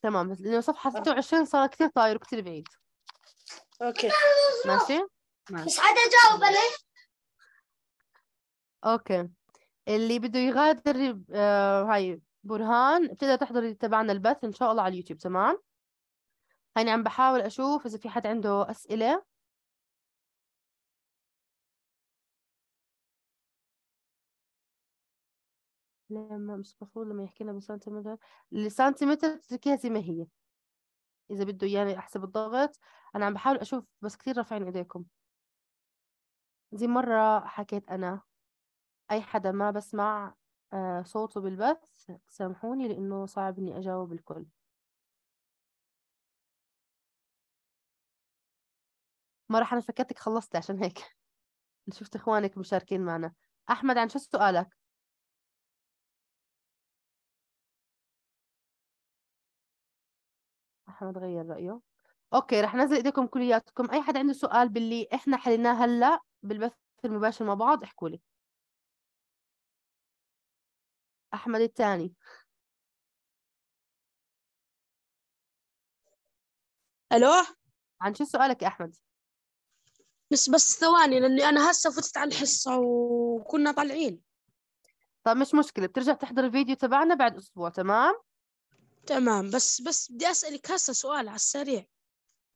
تمام لانه صفحه 26 آه. صار كثير طاير وكثير بعيد اوكي ماشي؟ مش هتجاوب انا اوكي اللي بده يغادر آه هاي برهان بتقدر تحضر تبعنا البث ان شاء الله على اليوتيوب تمام هيني عم بحاول اشوف اذا في حد عنده اسئله لما مش فخور لما يحكي لنا بالسنتيمتر السنتيمتر تتركيها زي ما هي اذا بده يعني احسب الضغط انا عم بحاول اشوف بس كثير رافعين ايديكم دي مرة حكيت أنا أي حدا ما بسمع آه، صوته بالبث سامحوني لأنه صعب إني أجاوب الكل مرة أنا فكرتك خلصت عشان هيك شفت إخوانك مشاركين معنا أحمد عن شو سؤالك؟ أحمد غير رأيه أوكي رح نزل إيديكم كلياتكم أي حدا عنده سؤال باللي إحنا حليناه هلأ بالبث المباشر مع بعض احكوا لي أحمد الثاني ألو عن شو سؤالك يا أحمد؟ بس بس ثواني لأني أنا هسه فتت على الحصة وكنا طالعين طب مش مشكلة بترجع تحضر الفيديو تبعنا بعد أسبوع تمام؟ تمام بس بس بدي أسألك هسه سؤال على السريع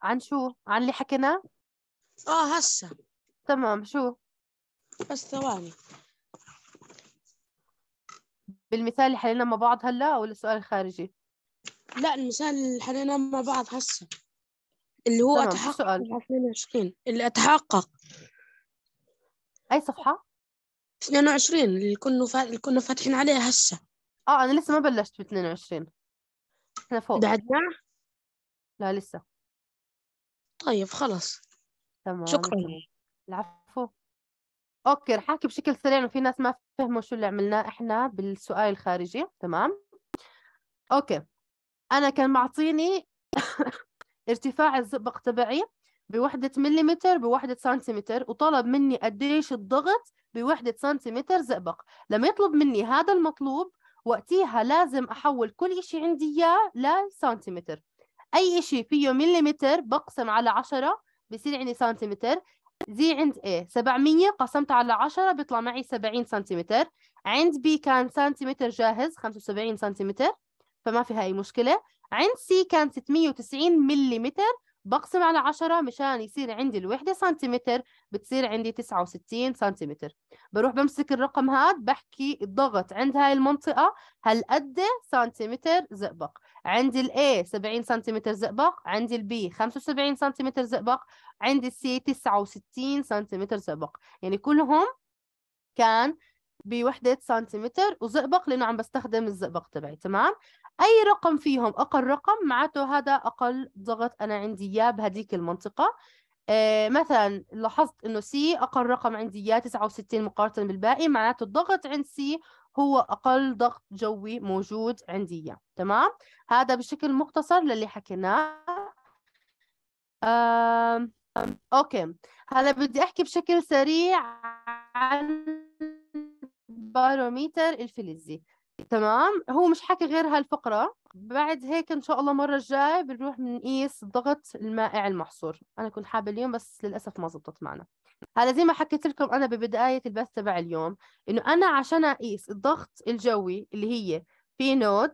عن شو؟ عن اللي حكيناه؟ آه هسه تمام شو بس ثواني بالمثال اللي حلينا مع بعض هلا ولا سؤال خارجي لا المثال اللي حلينا مع بعض هسه اللي هو تمام. اتحقق سؤال 22 اللي اتحقق اي صفحه 22 اللي كنا فا... اللي كنا فاتحين عليها هسه اه انا لسه ما بلشت ب 22 احنا فوق بعدنا لا لسه طيب خلص تمام شكرا تمام. العفو اوكي رح احكي بشكل سريع انه في ناس ما فهموا شو اللي عملناه احنا بالسؤال الخارجي تمام اوكي انا كان معطيني ارتفاع الزئبق تبعي بوحدة مليمتر بوحدة سنتيمتر وطلب مني قديش الضغط بوحدة سنتيمتر زئبق لما يطلب مني هذا المطلوب وقتيها لازم أحول كل إشي عندي إياه لسنتيمتر أي إشي فيه مليمتر بقسم على عشرة بصير عندي سنتيمتر دي عند A 700 قسمت على 10 بيطلع معي 70 سنتيمتر عند B كان سنتيمتر جاهز 75 سنتيمتر فما فيها أي مشكلة عند C كان 690 مليمتر بقسم على 10 مشان يصير عندي الوحدة سنتيمتر بتصير عندي 69 سنتيمتر بروح بمسك الرقم هاد بحكي الضغط عند هاي المنطقة هل قد سنتيمتر زئبق عندي ال A 70 سنتيمتر زئبق عندي ال B 75 سنتيمتر زئبق عندي ال C 69 سنتيمتر زئبق يعني كلهم كان بوحدة سنتيمتر وزئبق لأنه عم بستخدم الزئبق تبعي تمام أي رقم فيهم أقل رقم معناته هذا أقل ضغط أنا عندي إياه بهديك المنطقة آه مثلا لاحظت انه سي اقل رقم عندي اياه 69 مقارنه بالباقي معناته الضغط عند سي هو اقل ضغط جوي موجود عندي اياه تمام هذا بشكل مختصر للي حكيناه آه اوكي هلا بدي احكي بشكل سريع عن الباروميتر الفلزي تمام هو مش حكي غير هالفقرة بعد هيك إن شاء الله مرة الجاي بنروح بنقيس ضغط المائع المحصور أنا كنت حابة اليوم بس للأسف ما زبطت معنا هلا زي ما حكيت لكم أنا ببداية البث تبع اليوم إنه أنا عشان أقيس الضغط الجوي اللي هي في نود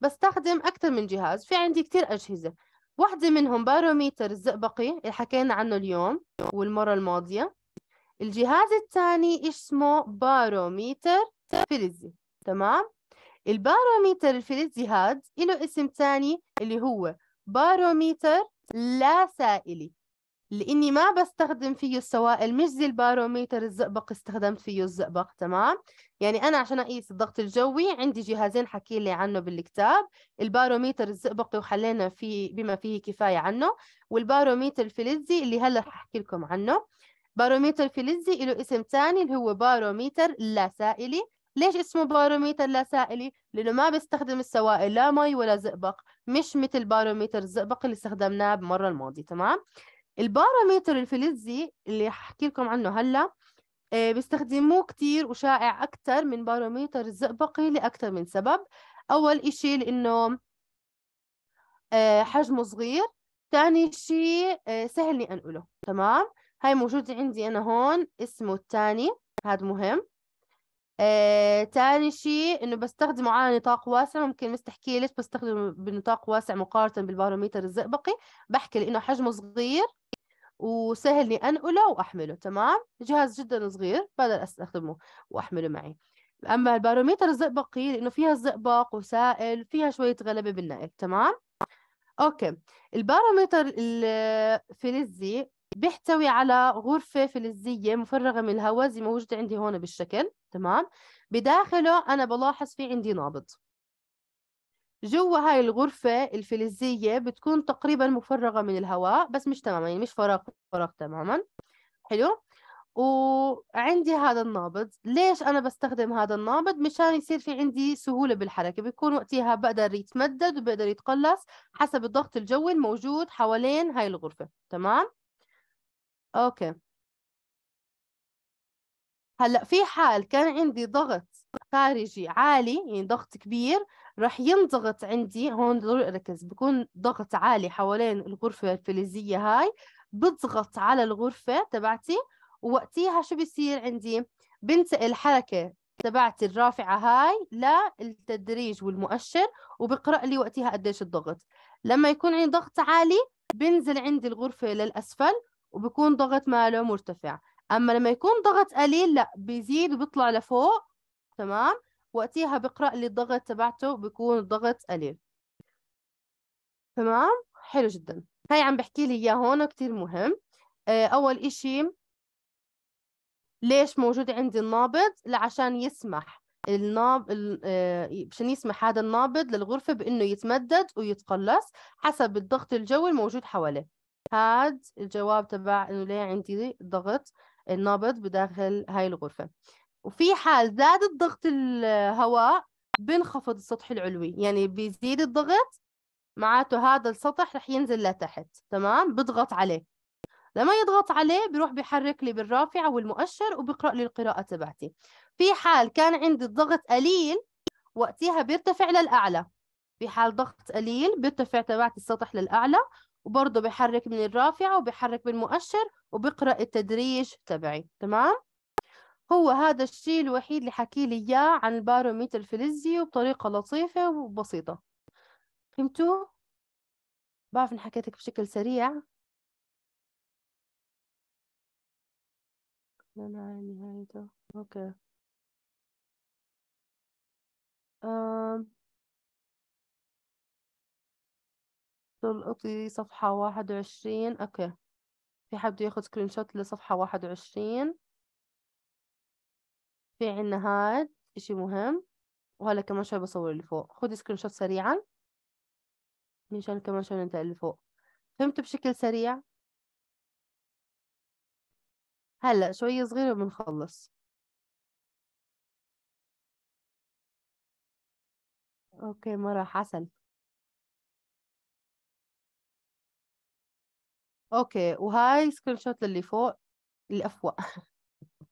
بستخدم أكثر من جهاز في عندي كثير أجهزة واحدة منهم باروميتر الزئبقي اللي حكينا عنه اليوم والمرة الماضية الجهاز الثاني اسمه باروميتر فلزي تمام الباروميتر الفلزي هاد له اسم ثاني اللي هو باروميتر لا سائلي لاني ما بستخدم فيه السوائل مش زي الباروميتر الزئبق استخدمت فيه الزئبق تمام يعني انا عشان اقيس الضغط الجوي عندي جهازين حكي لي عنه بالكتاب الباروميتر الزئبقي وحلينا فيه بما فيه كفايه عنه والباروميتر الفلزي اللي هلا ححكي لكم عنه باروميتر فلزي له اسم ثاني اللي هو باروميتر لاسائلي ليش اسمه باروميتر لاسائلي؟ لأنه ما بيستخدم السوائل لا مي ولا زئبق مش مثل باروميتر الزئبق اللي استخدمناه بالمرة الماضية تمام؟ الباروميتر الفلزي اللي حكي لكم عنه هلأ آه، بيستخدموه كتير وشائع اكثر من باروميتر الزئبقي لاكثر من سبب أول إشي لأنه آه، حجمه صغير ثاني شيء آه، سهل اني انقله تمام هاي موجودة عندي أنا هون اسمه الثاني هذا مهم آه، تاني شيء انه بستخدمه على نطاق واسع ممكن مس تحكي ليش بستخدمه بنطاق واسع مقارنه بالباروميتر الزئبقي بحكي لانه حجمه صغير وسهل اني انقله واحمله تمام جهاز جدا صغير بقدر استخدمه واحمله معي اما الباروميتر الزئبقي لانه فيها الزئبق وسائل فيها شويه غلبه بالنقل تمام اوكي الباروميتر الفلزي بيحتوي على غرفة فلزية مفرغة من الهواء زي ما وجد عندي هون بالشكل تمام بداخله أنا بلاحظ في عندي نابض جوا هاي الغرفة الفلزية بتكون تقريبا مفرغة من الهواء بس مش تماما يعني مش فراغ فراغ تماما حلو وعندي هذا النابض ليش أنا بستخدم هذا النابض مشان يصير في عندي سهولة بالحركة بيكون وقتها بقدر يتمدد وبقدر يتقلص حسب الضغط الجوي الموجود حوالين هاي الغرفة تمام اوكي هلا في حال كان عندي ضغط خارجي عالي يعني ضغط كبير رح ينضغط عندي هون ضروري اركز بكون ضغط عالي حوالين الغرفه الفلزيه هاي بضغط على الغرفه تبعتي ووقتيها شو بصير عندي بنتقل حركه تبعتي الرافعه هاي للتدريج والمؤشر وبقرا لي وقتها قديش الضغط لما يكون عندي ضغط عالي بنزل عندي الغرفه للاسفل وبكون ضغط ماله مرتفع اما لما يكون ضغط قليل لا بيزيد وبيطلع لفوق تمام وقتها بقرأ لي الضغط تبعته بيكون الضغط قليل تمام حلو جدا هاي عم بحكي لي اياه هون كتير مهم آه، اول اشي ليش موجود عندي النابض لعشان يسمح الناب آه، عشان يسمح هذا النابض للغرفة بأنه يتمدد ويتقلص حسب الضغط الجوي الموجود حواليه هاد الجواب تبع انه ليه عندي ضغط النبض بداخل هاي الغرفة وفي حال زاد الضغط الهواء بنخفض السطح العلوي يعني بيزيد الضغط معناته هذا السطح رح ينزل لتحت تمام بضغط عليه لما يضغط عليه بروح بحرك لي بالرافعة والمؤشر وبقرأ لي القراءة تبعتي في حال كان عندي الضغط قليل وقتها بيرتفع للأعلى في حال ضغط قليل بيرتفع تبعت السطح للأعلى وبرضه بحرك من الرافعة وبحرك من المؤشر وبقرأ التدريج تبعي تمام هو هذا الشيء الوحيد اللي حكي لي إياه عن الباروميتر الفلزي وبطريقة لطيفة وبسيطة فهمتوا؟ بعرف إن حكيتك بشكل سريع معي نهايته أوكي أم. تلقطي صفحة واحد وعشرين اوكي في حد ياخد سكرين شوت لصفحة واحد وعشرين في عنا هاد اشي مهم وهلا كمان شوي بصور اللي فوق خذي سكرين شوت سريعا منشان كمان شوي ننتقل اللي فوق فهمت بشكل سريع هلا شوية صغيرة وبنخلص اوكي مرة حسن اوكي وهاي سكرين شوت للي فوق افوق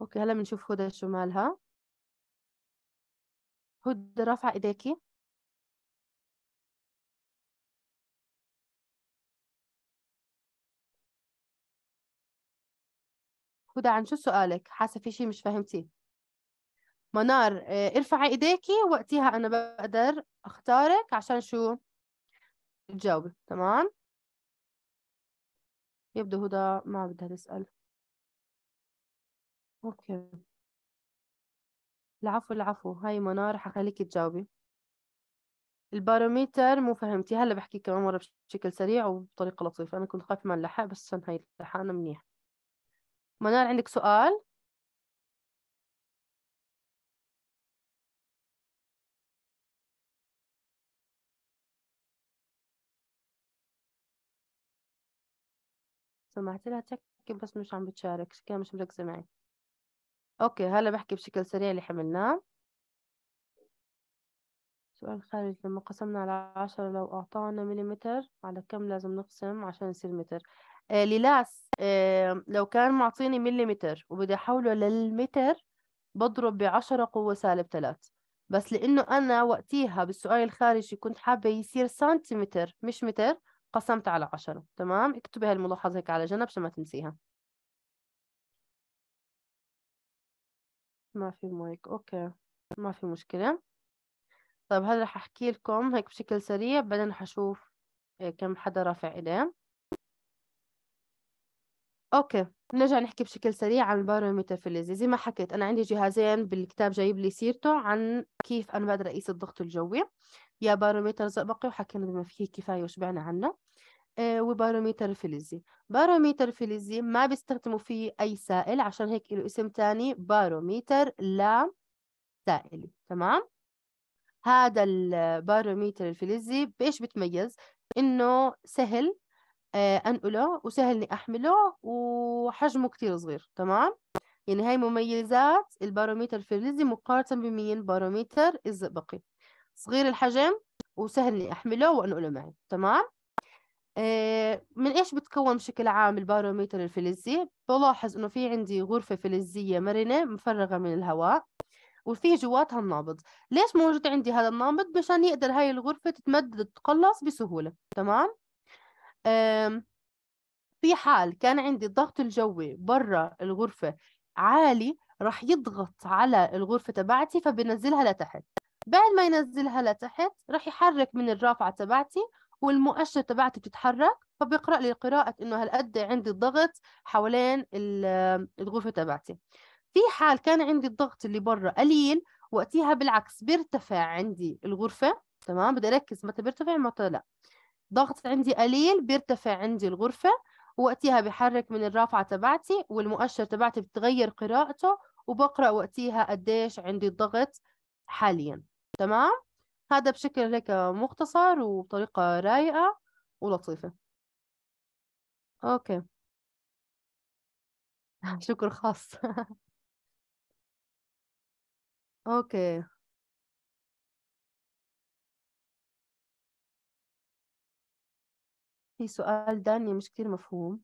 اوكي هلا بنشوف هدى شو مالها هدى رافعه ايديكي هدى عن شو سؤالك حاسه في شيء مش فهمتي منار آه، ارفعي ايديكي وقتها انا بقدر اختارك عشان شو تجاوبي تمام يبدو هدى ما بدها تسأل اوكي العفو العفو هاي منار حخليك تجاوبي الباروميتر مو فهمتي هلا بحكي كمان مره بشكل سريع وبطريقه لطيفه انا كنت خايفه ما نلحق بس عشان هاي لحقنا منيح منار عندك سؤال سمعت لها تحكي بس مش عم بتشارك شكلها مش مركزة معي أوكي هلا بحكي بشكل سريع اللي حملناه سؤال خارج لما قسمنا على عشرة لو أعطانا مليمتر على كم لازم نقسم عشان يصير متر آه للاس آه لو كان معطيني مليمتر وبدي أحوله للمتر بضرب بعشرة قوة سالب ثلاث بس لأنه أنا وقتيها بالسؤال الخارجي كنت حابة يصير سنتيمتر مش متر قسمت على عشرة تمام اكتبي هالملاحظة هيك على جنب عشان ما تنسيها ما في مايك اوكي ما في مشكلة طيب هلا رح احكي لكم هيك بشكل سريع بعدين رح اشوف إيه، كم حدا رافع ايديه اوكي نرجع نحكي بشكل سريع عن في الليزي. زي ما حكيت انا عندي جهازين بالكتاب جايب لي سيرته عن كيف انا بقدر اقيس الضغط الجوي يا بارومتر زئبقي وحكينا بما فيه كفايه وشبعنا عنه آه، وباروميتر فلزي باروميتر فلزي ما بيستخدموا فيه أي سائل عشان هيك له اسم تاني باروميتر لا سائلي تمام هذا الباروميتر الفلزي بإيش بتميز إنه سهل آه، أنقله وسهل إني أحمله وحجمه كتير صغير تمام يعني هاي مميزات الباروميتر الفلزي مقارنة بمين باروميتر الزئبقي صغير الحجم وسهل إني أحمله وأنقله معي تمام آه، من إيش بتكون بشكل عام الباروميتر الفلزي بلاحظ إنه في عندي غرفة فلزية مرنة مفرغة من الهواء وفي جواتها النابض ليش موجود عندي هذا النابض مشان يقدر هاي الغرفة تتمدد تتقلص بسهولة تمام في حال كان عندي الضغط الجوي برا الغرفة عالي راح يضغط على الغرفة تبعتي فبنزلها لتحت بعد ما ينزلها لتحت راح يحرك من الرافعة تبعتي والمؤشر تبعتي بتتحرك فبيقرأ لي قراءة إنه هالقد عندي الضغط حوالين الغرفة تبعتي في حال كان عندي الضغط اللي برا قليل وقتها بالعكس بيرتفع عندي الغرفة تمام بدي أركز متى بيرتفع متى لا ضغط عندي قليل بيرتفع عندي الغرفة وقتها بحرك من الرافعة تبعتي والمؤشر تبعتي بتغير قراءته وبقرأ وقتها قديش عندي الضغط حاليا تمام هذا بشكل هيك مختصر وبطريقة رايقة ولطيفة أوكي شكر خاص أوكي في سؤال داني مش كتير مفهوم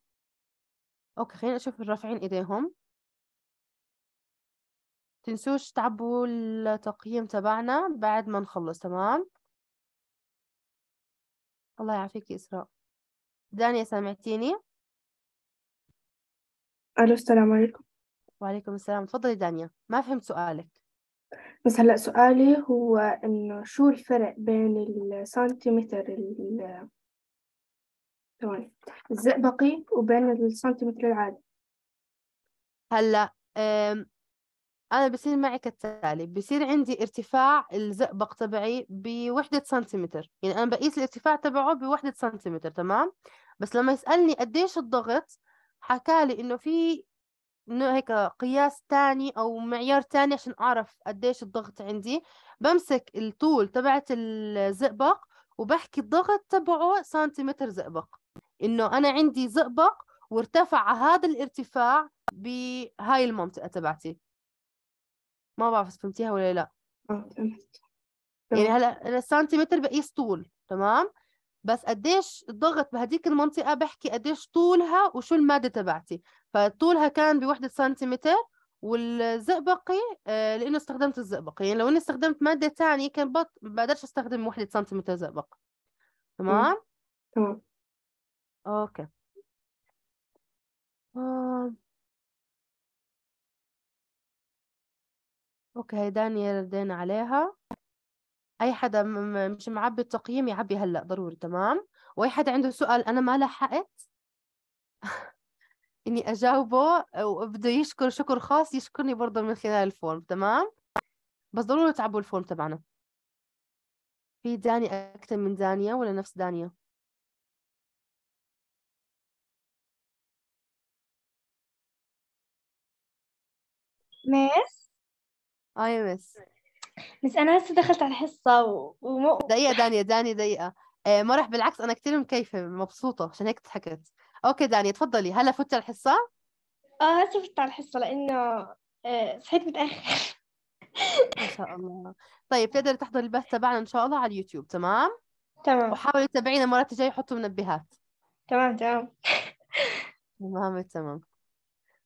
أوكي خلينا أشوف الرافعين إيديهم تنسوش تعبوا التقييم تبعنا بعد ما نخلص تمام الله يعافيك إسراء دانيا سمعتيني ألو السلام عليكم وعليكم السلام تفضلي دانيا ما فهمت سؤالك بس هلا سؤالي هو انه شو الفرق بين السنتيمتر ال الزئبقي وبين السنتيمتر العادي هلا أنا بصير معي كالتالي بصير عندي ارتفاع الزئبق تبعي بوحدة سنتيمتر يعني أنا بقيس الارتفاع تبعه بوحدة سنتيمتر تمام بس لما يسألني قديش الضغط حكالي إنه في إنه هيك قياس تاني أو معيار تاني عشان أعرف قديش الضغط عندي بمسك الطول تبعت الزئبق وبحكي الضغط تبعه سنتيمتر زئبق إنه أنا عندي زئبق وارتفع هذا الارتفاع بهاي المنطقة تبعتي ما بعرف فهمتيها ولا لا آه، يعني هلا انا السنتيمتر بقيس طول تمام بس قديش الضغط بهديك المنطقه بحكي قديش طولها وشو الماده تبعتي فطولها كان بوحده سنتيمتر والزئبقي آه، لانه استخدمت الزئبقي يعني لو اني استخدمت ماده ثانيه كان بط... بقدرش استخدم وحده سنتيمتر زئبق تمام تمام اوكي آه. اوكي دانيا ردينا عليها اي حدا مش معبي التقييم يعبي هلا ضروري تمام واي حدا عنده سؤال انا ما لحقت اني اجاوبه وبده يشكر شكر خاص يشكرني برضه من خلال الفورم تمام بس ضروري تعبوا الفورم تبعنا في دانية أكثر من دانية ولا نفس دانية؟ ميس اه مس بس انا هسه دخلت على الحصه و... وم... دقيقه دانيا دانيا دقيقه آه، ما مرح بالعكس انا كثير مكيفه مبسوطه عشان هيك ضحكت اوكي دانيا تفضلي هلا فتت على الحصه اه هسه فتت على الحصه لانه آه، صحيت متاخر ما شاء الله طيب تقدري تحضري البث تبعنا ان شاء الله على اليوتيوب تمام تمام وحاولي تتابعينا مرات الجايه حطوا منبهات تمام تمام تمام تمام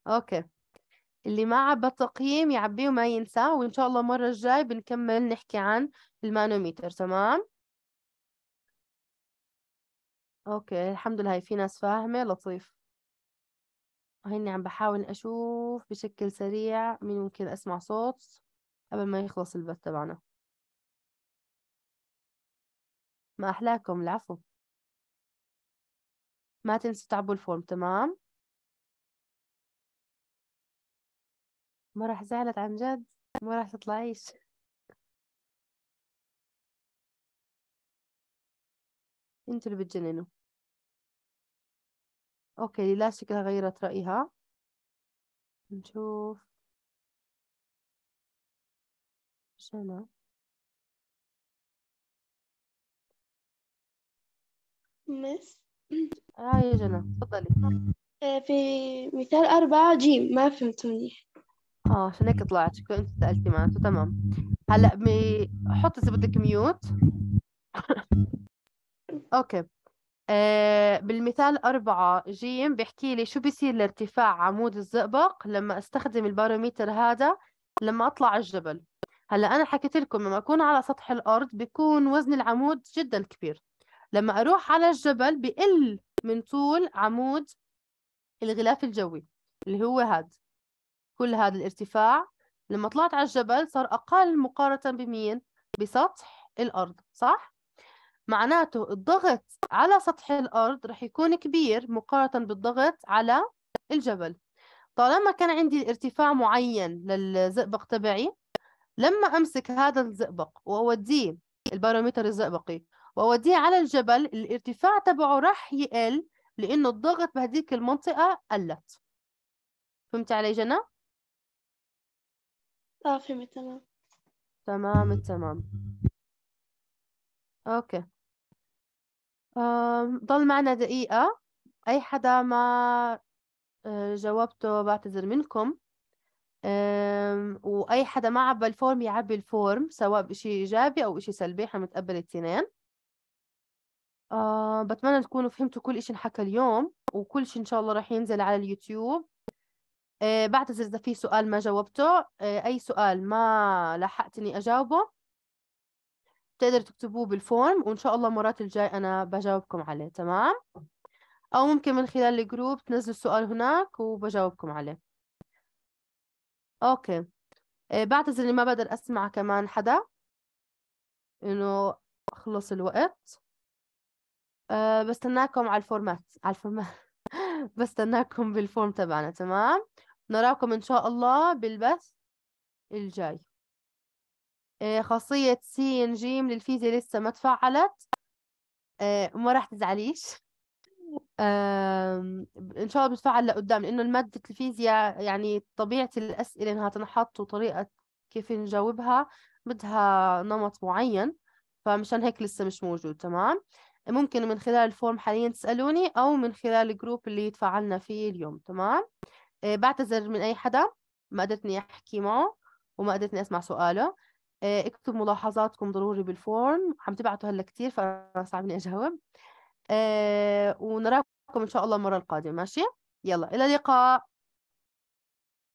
اوكي اللي ما عبى التقييم يعبيه وما ينساه وإن شاء الله المرة الجاي بنكمل نحكي عن المانوميتر تمام أوكي الحمد لله هي في ناس فاهمة لطيف هيني عم بحاول أشوف بشكل سريع مين ممكن أسمع صوت قبل ما يخلص البث تبعنا ما أحلاكم العفو ما تنسوا تعبوا الفورم تمام ما راح زعلت عن جد ما راح تطلعيش انت اللي بتجننوا اوكي لا شكلها غيرت رأيها نشوف شنو مس اه يا جنى تفضلي آه، في مثال أربعة جيم ما فهمت منيح اه عشان هيك طلعت شكرا انت سألتي معناته تمام هلا بحط اذا بدك ميوت اوكي آه بالمثال أربعة جيم بيحكي لي شو بيصير لارتفاع عمود الزئبق لما استخدم الباروميتر هذا لما اطلع على الجبل هلا انا حكيت لكم لما اكون على سطح الارض بيكون وزن العمود جدا كبير لما اروح على الجبل بقل من طول عمود الغلاف الجوي اللي هو هذا كل هذا الارتفاع لما طلعت على الجبل صار أقل مقارنة بمين؟ بسطح الأرض صح؟ معناته الضغط على سطح الأرض رح يكون كبير مقارنة بالضغط على الجبل طالما كان عندي ارتفاع معين للزئبق تبعي لما أمسك هذا الزئبق وأوديه البارومتر الزئبقي وأوديه على الجبل الارتفاع تبعه رح يقل لأنه الضغط بهذيك المنطقة قلت فهمت علي جنى؟ اه، فهمت تمام تمام التمام أوكي أم ضل معنا دقيقة أي حدا ما آه، جاوبته بعتذر منكم وأي حدا ما عبى الفورم يعبي الفورم سواء بشي إيجابي أو إشي سلبي حنتقبل التنين آه، بتمنى تكونوا فهمتوا كل إشي انحكى اليوم وكل شيء إن شاء الله راح ينزل على اليوتيوب آه، بعتذر إذا في سؤال ما جاوبته آه، أي سؤال ما لحقت إني أجاوبه بتقدر تكتبوه بالفورم وإن شاء الله مرات الجاي أنا بجاوبكم عليه تمام أو ممكن من خلال الجروب تنزلوا السؤال هناك وبجاوبكم عليه أوكي آه، بعتذر إني ما بقدر أسمع كمان حدا إنه خلص الوقت بستناكم على الفورمات على الفورمات بستناكم بالفورم تبعنا تمام نراكم إن شاء الله بالبث الجاي آه، خاصية سي ان جيم للفيزياء لسه ما تفعلت آه، ما راح تزعليش ان شاء الله بتفعل لقدام لانه المادة الفيزياء يعني طبيعة الاسئلة انها تنحط وطريقة كيف نجاوبها بدها نمط معين فمشان هيك لسه مش موجود تمام ممكن من خلال الفورم حاليا تسألوني أو من خلال الجروب اللي تفاعلنا فيه اليوم تمام آه، بعتذر من أي حدا ما قدرتني أحكي معه وما قدرتني أسمع سؤاله آه، اكتب ملاحظاتكم ضروري بالفورم عم تبعتوا هلا كتير فأنا صعب إني أجاوب آه، ونراكم إن شاء الله المرة القادمة ماشي يلا إلى اللقاء